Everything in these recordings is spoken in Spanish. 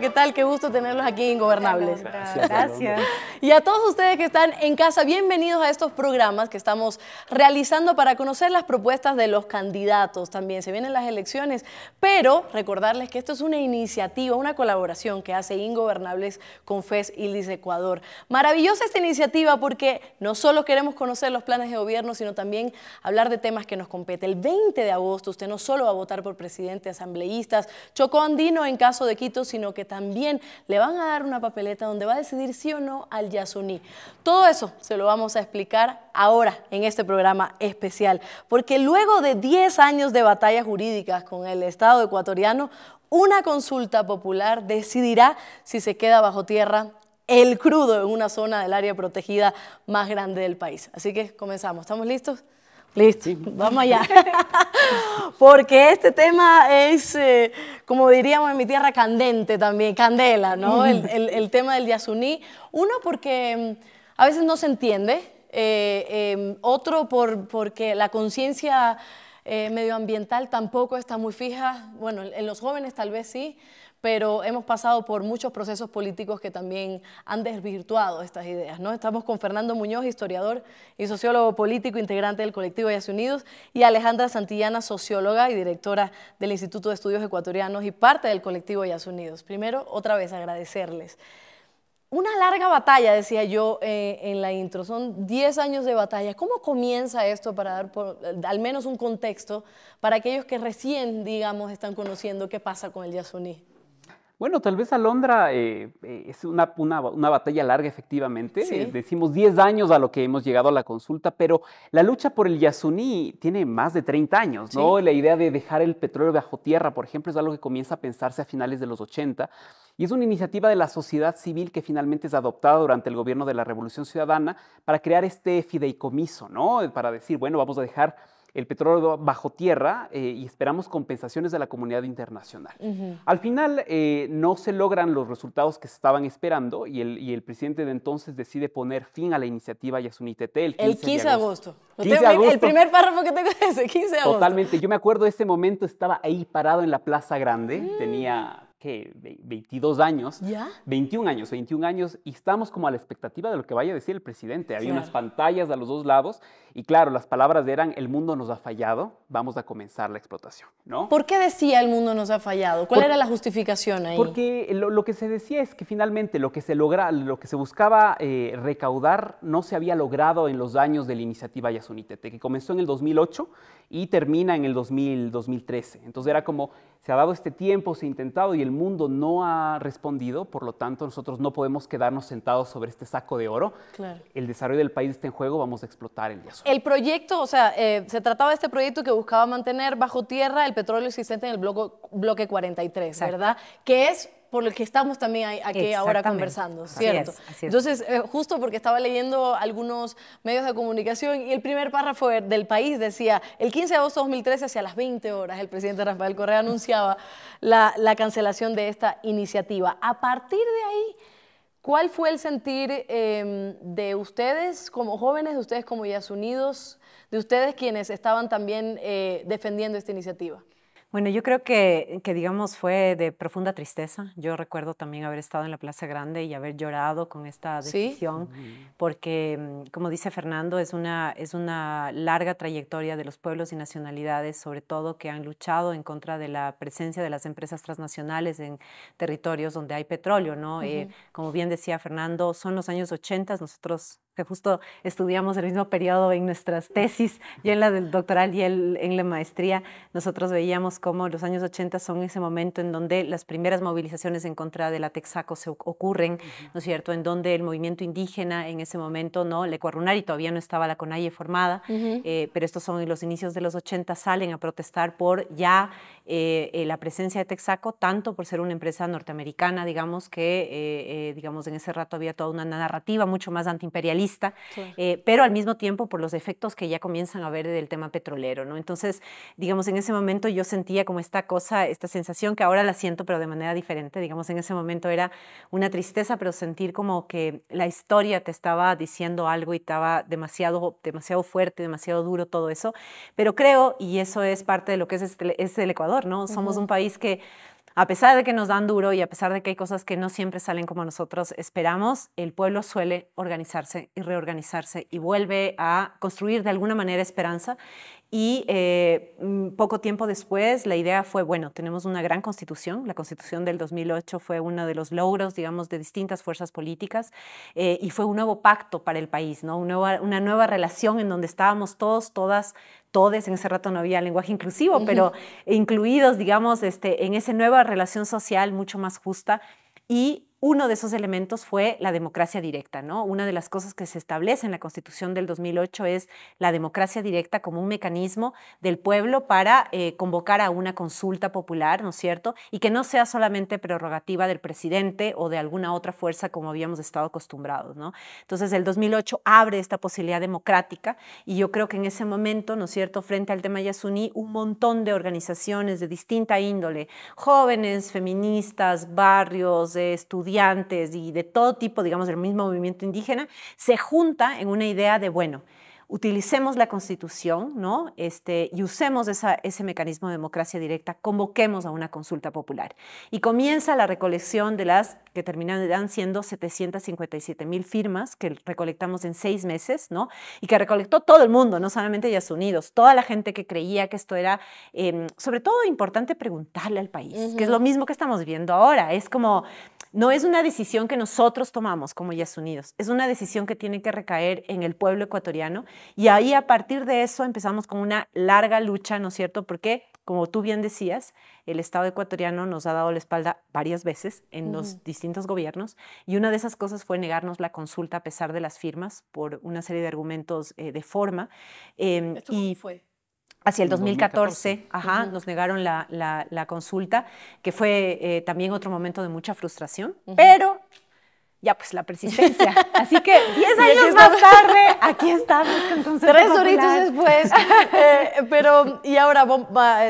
¿qué tal? Qué gusto tenerlos aquí Ingobernables. Gracias. Y a todos ustedes que están en casa, bienvenidos a estos programas que estamos realizando para conocer las propuestas de los candidatos también. Se vienen las elecciones, pero recordarles que esto es una iniciativa, una colaboración que hace Ingobernables con FES y LIS Ecuador. Maravillosa esta iniciativa porque no solo queremos conocer los planes de gobierno, sino también hablar de temas que nos competen. El 20 de agosto usted no solo va a votar por presidente, asambleístas, Chocó Andino en caso de Quito, sino que también le van a dar una papeleta donde va a decidir sí o no al todo eso se lo vamos a explicar ahora en este programa especial, porque luego de 10 años de batallas jurídicas con el Estado ecuatoriano, una consulta popular decidirá si se queda bajo tierra el crudo en una zona del área protegida más grande del país. Así que comenzamos. ¿Estamos listos? Listo, vamos allá. Porque este tema es, eh, como diríamos en mi tierra, candente también, candela, ¿no? El, el, tema del yasuní. Uno, porque mm, a veces no se entiende. Eh, em, otro, por, porque la conciencia eh, medioambiental tampoco está muy fija. Bueno, en los jóvenes tal vez sí pero hemos pasado por muchos procesos políticos que también han desvirtuado estas ideas. ¿no? Estamos con Fernando Muñoz, historiador y sociólogo político, integrante del colectivo Ellas Unidos, y Alejandra Santillana, socióloga y directora del Instituto de Estudios Ecuatorianos y parte del colectivo Ellas Unidos. Primero, otra vez agradecerles. Una larga batalla, decía yo eh, en la intro, son 10 años de batalla. ¿Cómo comienza esto para dar al menos un contexto para aquellos que recién, digamos, están conociendo qué pasa con el Yasuní? Bueno, tal vez Alondra eh, eh, es una, una, batalla larga, efectivamente. Eh, decimos 10 años a lo que hemos llegado a la consulta, pero la lucha por el Yasuní tiene más de 30 años, ¿no? La idea de dejar el petróleo bajo tierra, por ejemplo, es algo que comienza a pensarse a finales de los 80 y es una iniciativa de la sociedad civil que finalmente es adoptada durante el gobierno de la Revolución Ciudadana para crear este fideicomiso, ¿no? Para decir, bueno, vamos a dejar el petróleo bajo tierra eh, y esperamos compensaciones de la comunidad internacional. Al final eh, no se logran los resultados que se estaban esperando y el, presidente de entonces decide poner fin a la iniciativa Yasunitete el 15, el 15 de agosto. El primer párrafo que tengo es el 15 de agosto. Totalmente. Yo me acuerdo, de ese momento estaba ahí parado en la Plaza Grande, mm. tenía 22 años, 21 años, 21 años, y estamos como a la expectativa de lo que vaya a decir el presidente. Había unas pantallas a los dos lados, y claro, las palabras eran, el mundo nos ha fallado, vamos a comenzar la explotación, ¿Por qué decía el mundo nos ha fallado? ¿Cuál era la justificación ahí? Porque lo, que se decía es que finalmente lo que se, logra, lo que se buscaba eh, recaudar no se había logrado en los años de la iniciativa Yasunitete, que comenzó en el 2008 y termina en el 2013. Entonces era como se ha dado este tiempo, se ha intentado y el mundo no ha respondido, por lo tanto nosotros no podemos quedarnos sentados sobre este saco de oro. El desarrollo del país está en juego, vamos a explotar el gas. El proyecto, o sea, eh, se trataba de este proyecto que buscaba mantener bajo tierra el petróleo existente en el bloque 43, ¿verdad? Que es por el que estamos también aquí ahora conversando, ¿cierto? Entonces, eh, justo porque estaba leyendo algunos medios de comunicación y el primer párrafo del país decía, el 15 de agosto de 2013, hacia las 20 horas, el presidente Rafael Correa anunciaba la, cancelación de esta iniciativa. A partir de ahí... ¿Cuál fue el sentir em, de ustedes como jóvenes, de ustedes como yasunidos, Unidos, de ustedes quienes estaban también eh, defendiendo esta iniciativa? Bueno, yo creo que, digamos fue de profunda tristeza. Yo recuerdo también haber estado en la Plaza Grande y haber llorado con esta decisión, porque mm, como dice Fernando, es una, es una larga trayectoria de los pueblos y nacionalidades, sobre todo que han luchado en contra de la presencia de las empresas transnacionales en territorios donde hay petróleo, ¿no? Eh, como bien decía Fernando, son los años 80, nosotros que justo estudiamos el mismo periodo en nuestras tesis, yo en la del doctoral y en la maestría, nosotros veíamos cómo los años 80 son ese momento en donde las primeras movilizaciones en contra de la Texaco se ocurren, ¿no es cierto?, en donde el movimiento indígena en ese momento, ¿no?, le y todavía no estaba la CONAIE formada, eh, pero estos son los inicios de los 80, salen a protestar por ya eh, eh, la presencia de Texaco, tanto por ser una empresa norteamericana, digamos que, digamos, en ese rato había toda una narrativa mucho más antiimperialista, eh, pero al mismo tiempo por los efectos que ya comienzan a ver del tema petrolero, ¿no? Entonces, digamos, en ese momento yo sentía como esta cosa, esta sensación que ahora la siento, pero de manera diferente, digamos, en ese momento era una tristeza, pero sentir como que la historia te estaba diciendo algo y estaba demasiado, demasiado fuerte, demasiado duro todo eso, pero creo, y eso es parte de lo que es, este, es el Ecuador, ¿no? Somos un país que a pesar de que nos dan duro y a pesar de que hay cosas que no siempre salen como nosotros esperamos, el pueblo suele organizarse y reorganizarse y vuelve a construir de alguna manera esperanza. Y eh, mm, poco tiempo después la idea fue, bueno, tenemos una gran constitución, la constitución del 2008 fue uno de los logros, digamos, de distintas fuerzas políticas eh, y fue un nuevo pacto para el país, ¿no? Una nueva, relación en donde estábamos todos, todas, todes, en ese rato no había lenguaje inclusivo, pero incluidos, digamos, este, en esa nueva relación social mucho más justa y uno de esos elementos fue la democracia directa, ¿no? Una de las cosas que se establece en la Constitución del 2008 es la democracia directa como un mecanismo del pueblo para eh, convocar a una consulta popular, ¿no es cierto? Y que no sea solamente prerrogativa del presidente o de alguna otra fuerza como habíamos estado acostumbrados, ¿no? Entonces el 2008 abre esta posibilidad democrática y yo creo que en ese momento, ¿no es cierto?, frente al tema Yasuní, un montón de organizaciones de distinta índole, jóvenes, feministas, barrios, estudiantes, y de todo tipo, digamos, del mismo movimiento indígena, se junta en una idea de, bueno, utilicemos la Constitución ¿no? este, y usemos ese mecanismo de democracia directa, convoquemos a una consulta popular. Y comienza la recolección de las que terminan siendo 757 mil firmas que recolectamos en seis meses ¿no? y que recolectó todo el mundo, no solamente Estados Unidos, toda la gente que creía que esto era, em, sobre todo importante preguntarle al país, que es lo mismo que estamos viendo ahora, es como no es una decisión que nosotros tomamos como Yas Unidos, es una decisión que tiene que recaer en el pueblo ecuatoriano y ahí a partir de eso empezamos con una larga lucha, ¿no es cierto? Porque, como tú bien decías, el Estado ecuatoriano nos ha dado la espalda varias veces en los distintos gobiernos y una de esas cosas fue negarnos la consulta a pesar de las firmas por una serie de argumentos eh, de forma. Em, y fue? Hacia el 2014, Ajá, nos negaron la, consulta, que fue eh, también otro momento de mucha frustración, pero ya pues la persistencia. Así que 10 años más tarde, aquí estamos con Tres horitos después. Eh, pero, y ahora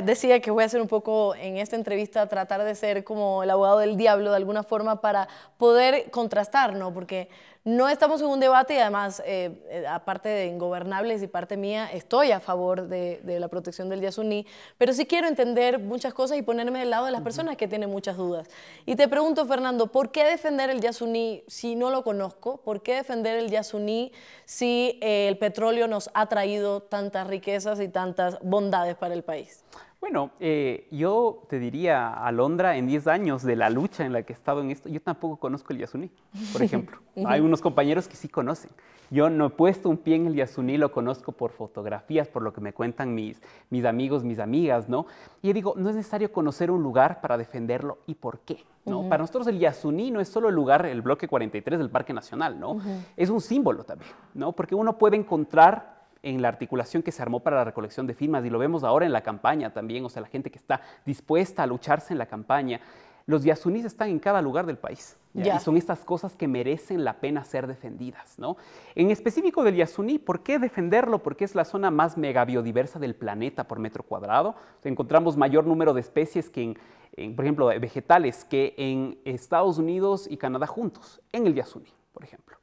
decía que voy a hacer un poco en esta entrevista, tratar de ser como el abogado del diablo de alguna forma para poder contrastar, ¿no? Porque no estamos en un debate y además, eh, eh, aparte de ingobernables y parte mía, estoy a favor de, la protección del Yasuní, pero sí quiero entender muchas cosas y ponerme del lado de las personas que tienen muchas dudas. Y te pregunto, Fernando, ¿por qué defender el Yasuní si no lo conozco? ¿Por qué defender el Yasuní si eh, el petróleo nos ha traído tantas riquezas y tantas bondades para el país? Bueno, eh, yo te diría, Alondra, en 10 años de la lucha en la que he estado en esto, yo tampoco conozco el Yasuní, por ejemplo. Hay unos compañeros que sí conocen. Yo no he puesto un pie en el Yasuní, lo conozco por fotografías, por lo que me cuentan mis, mis amigos, mis amigas, ¿no? Y digo, no es necesario conocer un lugar para defenderlo y por qué. ¿no? Para nosotros el Yasuní no es solo el lugar, el bloque 43 del Parque Nacional, ¿no? Es un símbolo también, ¿no? Porque uno puede encontrar en la articulación que se armó para la recolección de firmas y lo vemos ahora en la campaña también, o sea, la gente que está dispuesta a lucharse en la campaña. Los yasunís están en cada lugar del país y son estas cosas que merecen la pena ser defendidas. ¿no? En específico del yasuní, ¿por qué defenderlo? Porque es la zona más megabiodiversa del planeta por metro cuadrado. encontramos mayor número de especies que por ejemplo, vegetales que en Estados Unidos y Canadá juntos, en el Yasuní, por ejemplo.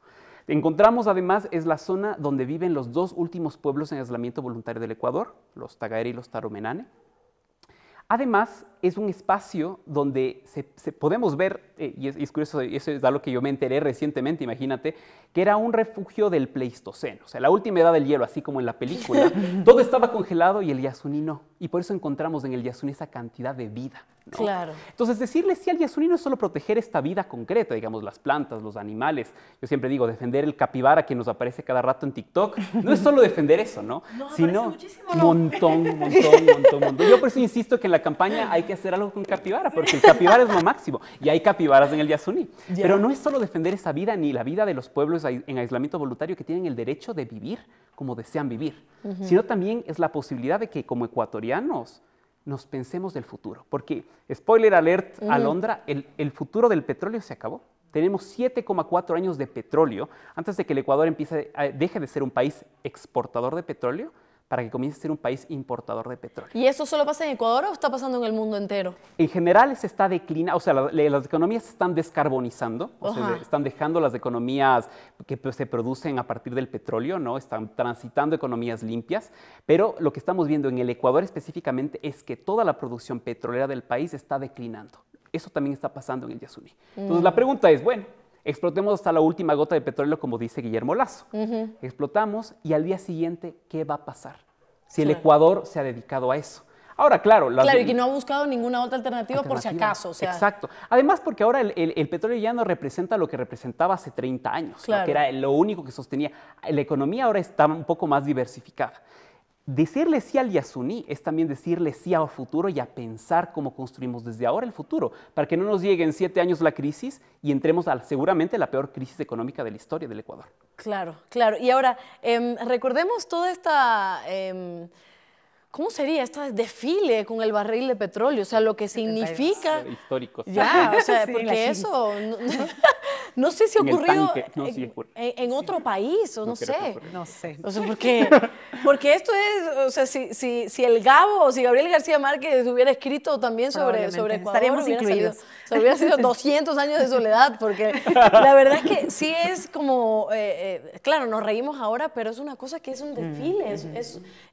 Encontramos además es la zona donde viven los dos últimos pueblos en aislamiento voluntario del Ecuador, los Tagaere y los Taromenane. Además, es un espacio donde podemos ver, eh, y, es, es, curioso, eso es algo que yo me enteré recientemente, imagínate, que era un refugio del Pleistoceno, o sea, la última edad del hielo, así como en la película. Todo estaba congelado y el Yasuní no. Y por eso encontramos en el Yasuní esa cantidad de vida. Claro. Entonces, decirle sí al Yasuní no es solo proteger esta vida concreta, digamos, las plantas, los animales. Yo siempre digo, defender el capibara que nos aparece cada rato en TikTok. No es solo defender eso, ¿no? no Sino muchísimo, montón, montón, montón, montón. Yo por eso insisto que en la campaña hay que hacer algo con capibara, porque el capibara es lo máximo. Y hay capibaras en el Yasuní. Pero no es solo defender esa vida ni la vida de los pueblos en aislamiento voluntario que tienen el derecho de vivir como desean vivir, sino también es la posibilidad de que como ecuatorianos nos pensemos del futuro. Porque, spoiler alert, Alondra, el, futuro del petróleo se acabó. Tenemos 7,4 años de petróleo antes de que el Ecuador eh, deje de ser un país exportador de petróleo para que comience a ser un país importador de petróleo. ¿Y eso solo pasa en Ecuador o está pasando en el mundo entero? En general se está declinando, o sea, las, economías se están descarbonizando, o sea, están dejando las economías que pues, se producen a partir del petróleo, ¿no? Están transitando economías limpias, pero lo que estamos viendo en el Ecuador específicamente es que toda la producción petrolera del país está declinando. Eso también está pasando en el Yasuni. Entonces la mm. pregunta es, bueno, Explotemos hasta la última gota de petróleo, como dice Guillermo Lazo. Explotamos y al día siguiente, ¿qué va a pasar? Si el Ecuador se ha dedicado a eso. Ahora, claro. Claro, y que no ha buscado ninguna otra alternativa, por si acaso. O sea... Exacto. Además, porque ahora el, petróleo ya no representa lo que representaba hace 30 años, que era lo único que sostenía. La economía ahora está un poco más diversificada. Decirle sí al Yasuní es también decirle sí al futuro y a pensar cómo construimos desde ahora el futuro, para que no nos llegue en siete años la crisis y entremos a seguramente la peor crisis económica de la historia del Ecuador. Claro, claro. Y ahora, em, recordemos toda esta... Em, ¿Cómo sería este desfile con el barril de petróleo? O sea, lo que significa... Histórico. Ya, o sea, sí, porque eso... No, sé si ocurrió ocurrido en, otro país, o no, sé. No sé. O sea, porque, esto es... O sea, si, el Gabo si Gabriel García Márquez hubiera escrito también sobre, sobre Ecuador... Estaríamos incluidos. sido 200 años de soledad, porque la verdad es que sí es como... Eh, eh, claro, nos reímos ahora, pero es una cosa que es un desfile,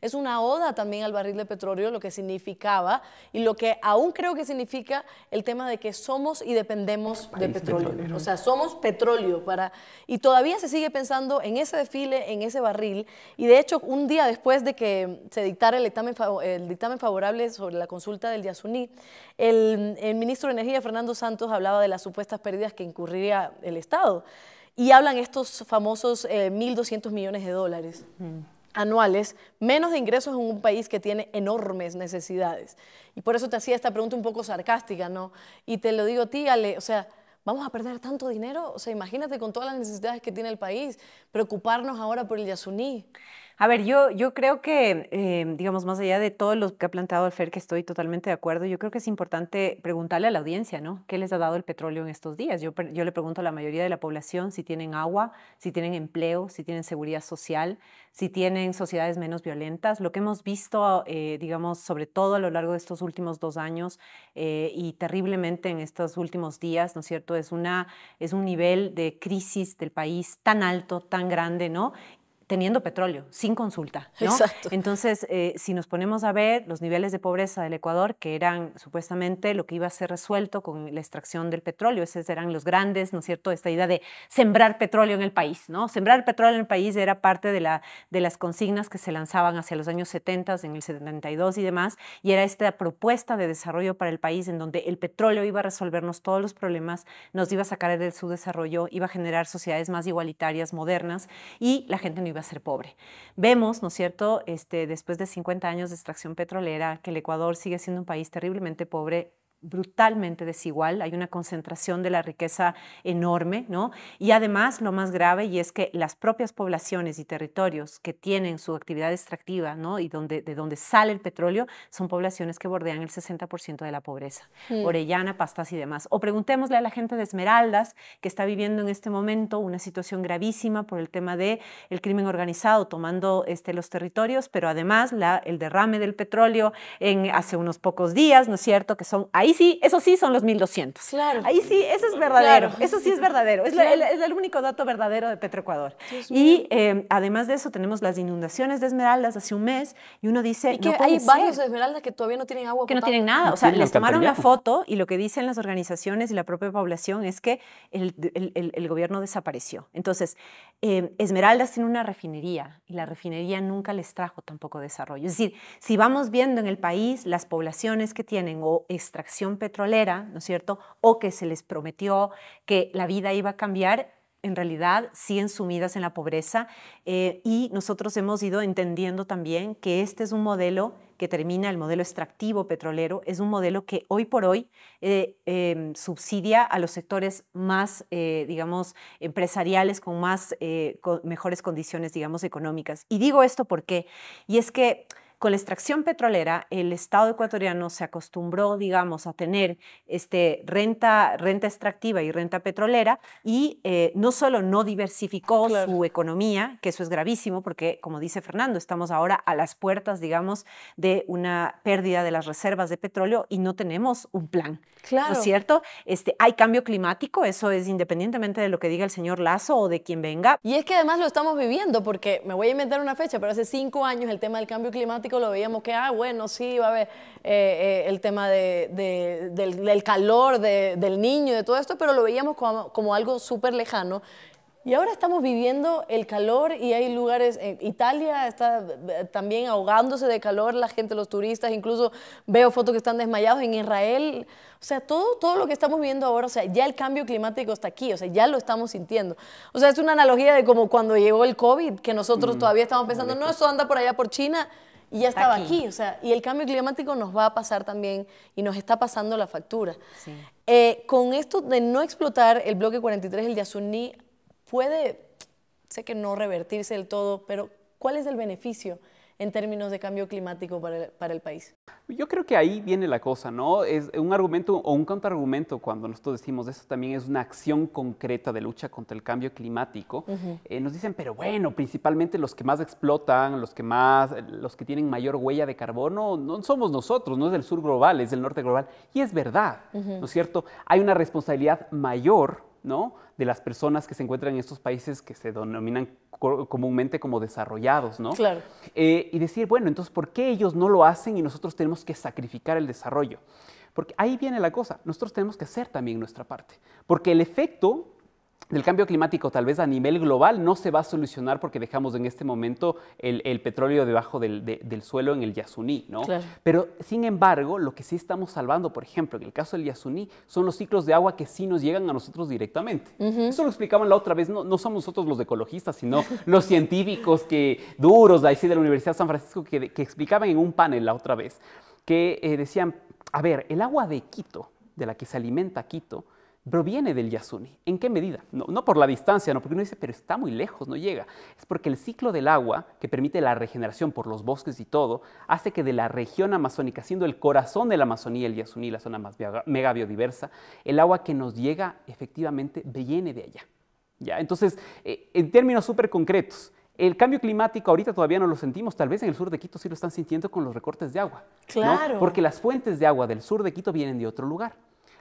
es, una oda también barril de petróleo, lo que significaba y lo que aún creo que significa el tema de que somos y dependemos de petróleo. O sea, somos petróleo para y todavía se sigue pensando en ese desfile, en ese barril y de hecho un día después de que se dictara el dictamen, el dictamen favorable sobre la consulta del Yasuní, el, el ministro de Energía Fernando Santos hablaba de las supuestas pérdidas que incurriría el Estado y hablan estos famosos 1.200 eh, millones de dólares. Mm anuales, menos de ingresos en un país que tiene enormes necesidades. Y por eso te hacía esta pregunta un poco sarcástica, ¿no? Y te lo digo a ti, Ale, o sea, ¿vamos a perder tanto dinero? O sea, imagínate con todas las necesidades que tiene el país, preocuparnos ahora por el Yasuní. A ver, yo, yo creo que, em, digamos, más allá de todo lo que ha planteado Alfer, que estoy totalmente de acuerdo, yo creo que es importante preguntarle a la audiencia, ¿no? ¿Qué les ha dado el petróleo en estos días? Yo, le pregunto a la mayoría de la población si tienen agua, si tienen empleo, si tienen seguridad social, si tienen sociedades menos violentas. Lo que hemos visto, eh, digamos, sobre todo a lo largo de estos últimos dos años eh, y terriblemente en estos últimos días, ¿no es cierto? Es, una, es un nivel de crisis del país tan alto, tan grande, ¿no? teniendo petróleo, sin consulta. ¿no? Exacto. Entonces, eh, si nos ponemos a ver los niveles de pobreza del Ecuador, que eran supuestamente lo que iba a ser resuelto con la extracción del petróleo, esos eran los grandes, ¿no es cierto?, esta idea de sembrar petróleo en el país, ¿no? Sembrar petróleo en el país era parte de, la, de las consignas que se lanzaban hacia los años 70, en el 72 y demás, y era esta propuesta de desarrollo para el país en donde el petróleo iba a resolvernos todos los problemas, nos iba a sacar su subdesarrollo, iba a generar sociedades más igualitarias, modernas, y la gente no iba a ser pobre. Vemos, ¿no es cierto?, este, después de 50 años de extracción petrolera, que el Ecuador sigue siendo un país terriblemente pobre brutalmente desigual, hay una concentración de la riqueza enorme, ¿no? Y además, lo más grave, y es que las propias poblaciones y territorios que tienen su actividad extractiva, ¿no? Y donde, de donde sale el petróleo, son poblaciones que bordean el 60% de la pobreza, Orellana, Pastas y demás. O preguntémosle a la gente de Esmeraldas, que está viviendo en este momento una situación gravísima por el tema del el crimen organizado tomando este, los territorios, pero además la, el derrame del petróleo en, hace unos pocos días, ¿no es cierto?, que son ahí sí, eso sí son los 1200. Claro. Ahí sí, eso es verdadero. Eso sí es verdadero. Es, el, único dato verdadero de Petroecuador. Y eh, además de eso, tenemos las inundaciones de Esmeraldas hace un mes y uno dice. que hay varios de Esmeraldas que todavía no tienen agua. Que no tienen nada. O sea, les tomaron la foto y lo que dicen las organizaciones y la propia población es que el, gobierno desapareció. Entonces, em, Esmeraldas tiene una refinería y la refinería nunca les trajo tampoco desarrollo. Es decir, si vamos viendo en el país las poblaciones que tienen o extracción, petrolera, ¿no es cierto? O que se les prometió que la vida iba a cambiar, en realidad siguen sumidas en la pobreza eh, y nosotros hemos ido entendiendo también que este es un modelo que termina el modelo extractivo petrolero, es un modelo que hoy por hoy eh, em, subsidia a los sectores más, eh, digamos, empresariales con más, mejores condiciones, digamos, económicas. Y digo esto porque, y es que con la extracción petrolera, el Estado ecuatoriano se acostumbró, digamos, a tener este, renta, renta extractiva y renta petrolera y eh, no solo no diversificó su economía, que eso es gravísimo porque, como dice Fernando, estamos ahora a las puertas, digamos, de una pérdida de las reservas de petróleo y no tenemos un plan. Claro. ¿No es cierto? Este, hay cambio climático, eso es independientemente de lo que diga el señor Lazo o de quien venga. Y es que además lo estamos viviendo porque me voy a inventar una fecha, pero hace cinco años el tema del cambio climático lo veíamos que, ah, bueno, sí, va a haber eh, eh, el tema de, del, calor, del niño, de todo esto, pero lo veíamos como, como algo súper lejano. Y ahora estamos viviendo el calor y hay lugares, en eh, Italia está también ahogándose de calor, la gente, los turistas, incluso veo fotos que están desmayados en Israel. O sea, todo, todo lo que estamos viviendo ahora, o sea, ya el cambio climático está aquí, o sea, ya lo estamos sintiendo. O sea, es una analogía de como cuando llegó el COVID, que nosotros mm, todavía estamos pensando, no, eso anda por allá por China, y ya estaba aquí. o sea, y el cambio climático nos va a pasar también y nos está pasando la factura. Eh, con esto de no explotar el bloque 43, el de puede, sé que no revertirse del todo, pero ¿cuál es el beneficio? en términos de cambio climático para el, país? Yo creo que ahí viene la cosa, ¿no? Es un argumento o un contraargumento cuando nosotros decimos eso, también es una acción concreta de lucha contra el cambio climático. Eh, nos dicen, pero bueno, principalmente los que más explotan, los que más, eh, los que tienen mayor huella de carbono, no somos nosotros, no es del sur global, es del norte global. Y es verdad, ¿no es cierto? Hay una responsabilidad mayor ¿no? de las personas que se encuentran en estos países que se denominan comúnmente como desarrollados, ¿no? Claro. Eh, y decir, bueno, entonces, ¿por qué ellos no lo hacen y nosotros tenemos que sacrificar el desarrollo? Porque ahí viene la cosa, nosotros tenemos que hacer también nuestra parte, porque el efecto del cambio climático tal vez a nivel global no se va a solucionar porque dejamos en este momento el, petróleo debajo del, suelo en el Yasuní, ¿no? Pero sin embargo, lo que sí estamos salvando, por ejemplo, en el caso del Yasuní, son los ciclos de agua que sí nos llegan a nosotros directamente. Eso lo explicaban la otra vez, no, somos nosotros los ecologistas, sino los científicos que duros, de ahí de la Universidad de San Francisco, que, explicaban en un panel la otra vez, que eh, decían, a ver, el agua de Quito, de la que se alimenta Quito, proviene del Yasuni. ¿En qué medida? No, por la distancia, no, porque uno dice, pero está muy lejos, no llega. Es porque el ciclo del agua, que permite la regeneración por los bosques y todo, hace que de la región amazónica, siendo el corazón de la Amazonía, el Yasuni, la zona más mega biodiversa, el agua que nos llega efectivamente viene de allá. ¿Ya? Entonces, eh, en términos súper concretos, el cambio climático ahorita todavía no lo sentimos, tal vez en el sur de Quito sí lo están sintiendo con los recortes de agua. Porque las fuentes de agua del sur de Quito vienen de otro lugar.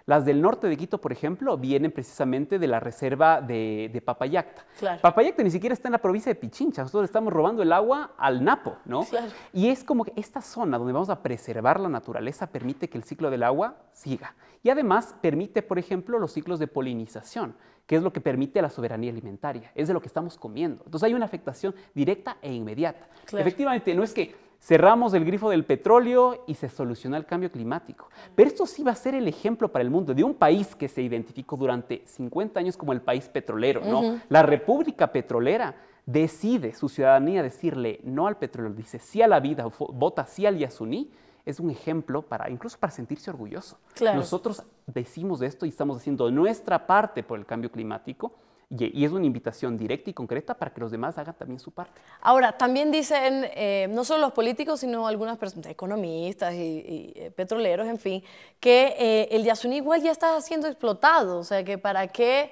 Las del norte de Quito, por ejemplo, vienen precisamente de la reserva de, Papayacta. Papayacta ni siquiera está en la provincia de Pichincha, nosotros estamos robando el agua al Napo, ¿no? Y es como que esta zona donde vamos a preservar la naturaleza permite que el ciclo del agua siga. Y además permite, por ejemplo, los ciclos de polinización, que es lo que permite la soberanía alimentaria, es de lo que estamos comiendo. Entonces hay una afectación directa e inmediata. Efectivamente, no es que cerramos el grifo del petróleo y se soluciona el cambio climático. Pero esto sí va a ser el ejemplo para el mundo de un país que se identificó durante 50 años como el país petrolero, ¿no? La República Petrolera decide su ciudadanía decirle no al petróleo, dice sí a la vida, vota sí al Yasuní, es un ejemplo para incluso para sentirse orgulloso. Nosotros decimos esto y estamos haciendo nuestra parte por el cambio climático y, es una invitación directa y concreta para que los demás hagan también su parte. Ahora, también dicen, eh, no solo los políticos, sino algunas personas, economistas y, eh, petroleros, en fin, que eh, el Yasuní igual ya está siendo explotado, o sea, que para qué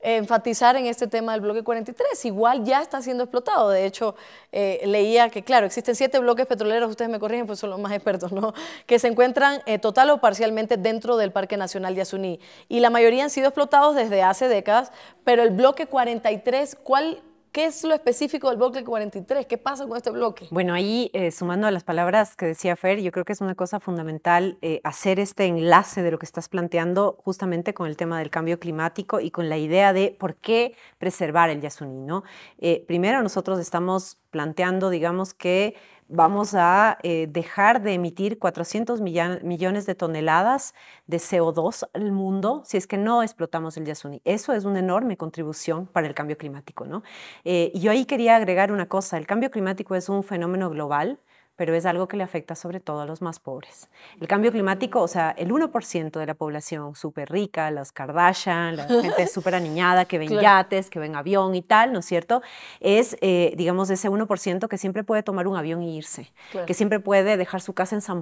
enfatizar en este tema del bloque 43. Igual ya está siendo explotado. De hecho, eh, leía que, claro, existen siete bloques petroleros, ustedes me corrigen, pues son los más expertos, ¿no? Que se encuentran eh, total o parcialmente dentro del Parque Nacional de Asuní. Y la mayoría han sido explotados desde hace décadas, pero el bloque 43, ¿cuál ¿Qué es lo específico del bloque 43? ¿Qué pasa con este bloque? Bueno, ahí eh, sumando a las palabras que decía Fer, yo creo que es una cosa fundamental eh, hacer este enlace de lo que estás planteando justamente con el tema del cambio climático y con la idea de por qué preservar el Yasuní. ¿no? Eh, primero, nosotros estamos planteando, digamos, que vamos a eh, dejar de emitir 400 millones de toneladas de CO2 al mundo si es que no explotamos el Yasuni. Eso es una enorme contribución para el cambio climático. ¿no? Eh, yo ahí quería agregar una cosa, el cambio climático es un fenómeno global pero es algo que le afecta sobre todo a los más pobres. El cambio mm. climático, o sea, el 1% de la población súper rica, las Kardashian, la gente súper aniñada que ven yates, que ven avión y tal, ¿no es cierto? Es, eh, digamos, ese 1% que siempre puede tomar un avión e irse, que siempre puede dejar su casa en San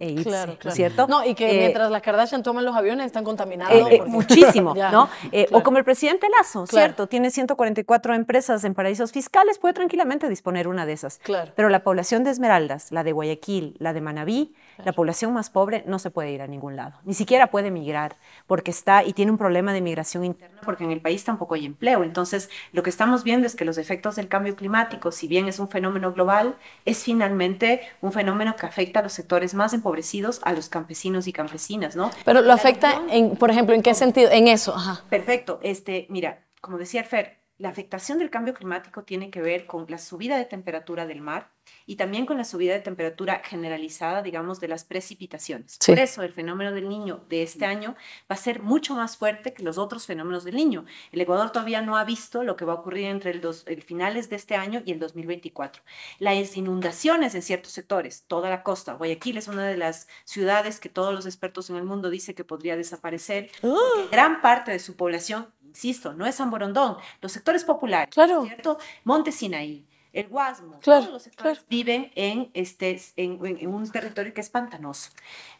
e irse, ¿no es cierto? No, y que eh, mientras las Kardashian toman los aviones están contaminados. Eh, muchísimo, ¿no? O como el presidente Lazo, ¿cierto? Tiene 144 empresas en paraísos fiscales, puede tranquilamente disponer una de esas. Claro. Pero la población de Esmeralda, la de Guayaquil, la de Manabí, la población más pobre no se puede ir a ningún lado, ni siquiera puede emigrar porque está y tiene un problema de migración interna porque en el país tampoco hay empleo. Entonces, lo que estamos viendo es que los efectos del cambio climático, si bien es un fenómeno global, es finalmente un fenómeno que afecta a los sectores más empobrecidos, a los campesinos y campesinas, ¿no? Pero lo afecta, por ejemplo, ¿en qué sentido? En eso. Perfecto. Este, mira, como decía Fer, la afectación del cambio climático tiene que ver con la subida de temperatura del mar, y también con la subida de temperatura generalizada, digamos, de las precipitaciones. Por eso el fenómeno del niño de este año va a ser mucho más fuerte que los otros fenómenos del niño. El Ecuador todavía no ha visto lo que va a ocurrir entre el, el finales de este año y el 2024. Las inundaciones en ciertos sectores, toda la costa, Guayaquil es una de las ciudades que todos los expertos en el mundo dicen que podría desaparecer. ¡Ah! Gran parte de su población insisto, no es San Borondón, los sectores populares, claro. ¿cierto? Monte Sinaí, el guasmo, todos los viven en, este, en, un territorio que es pantanoso.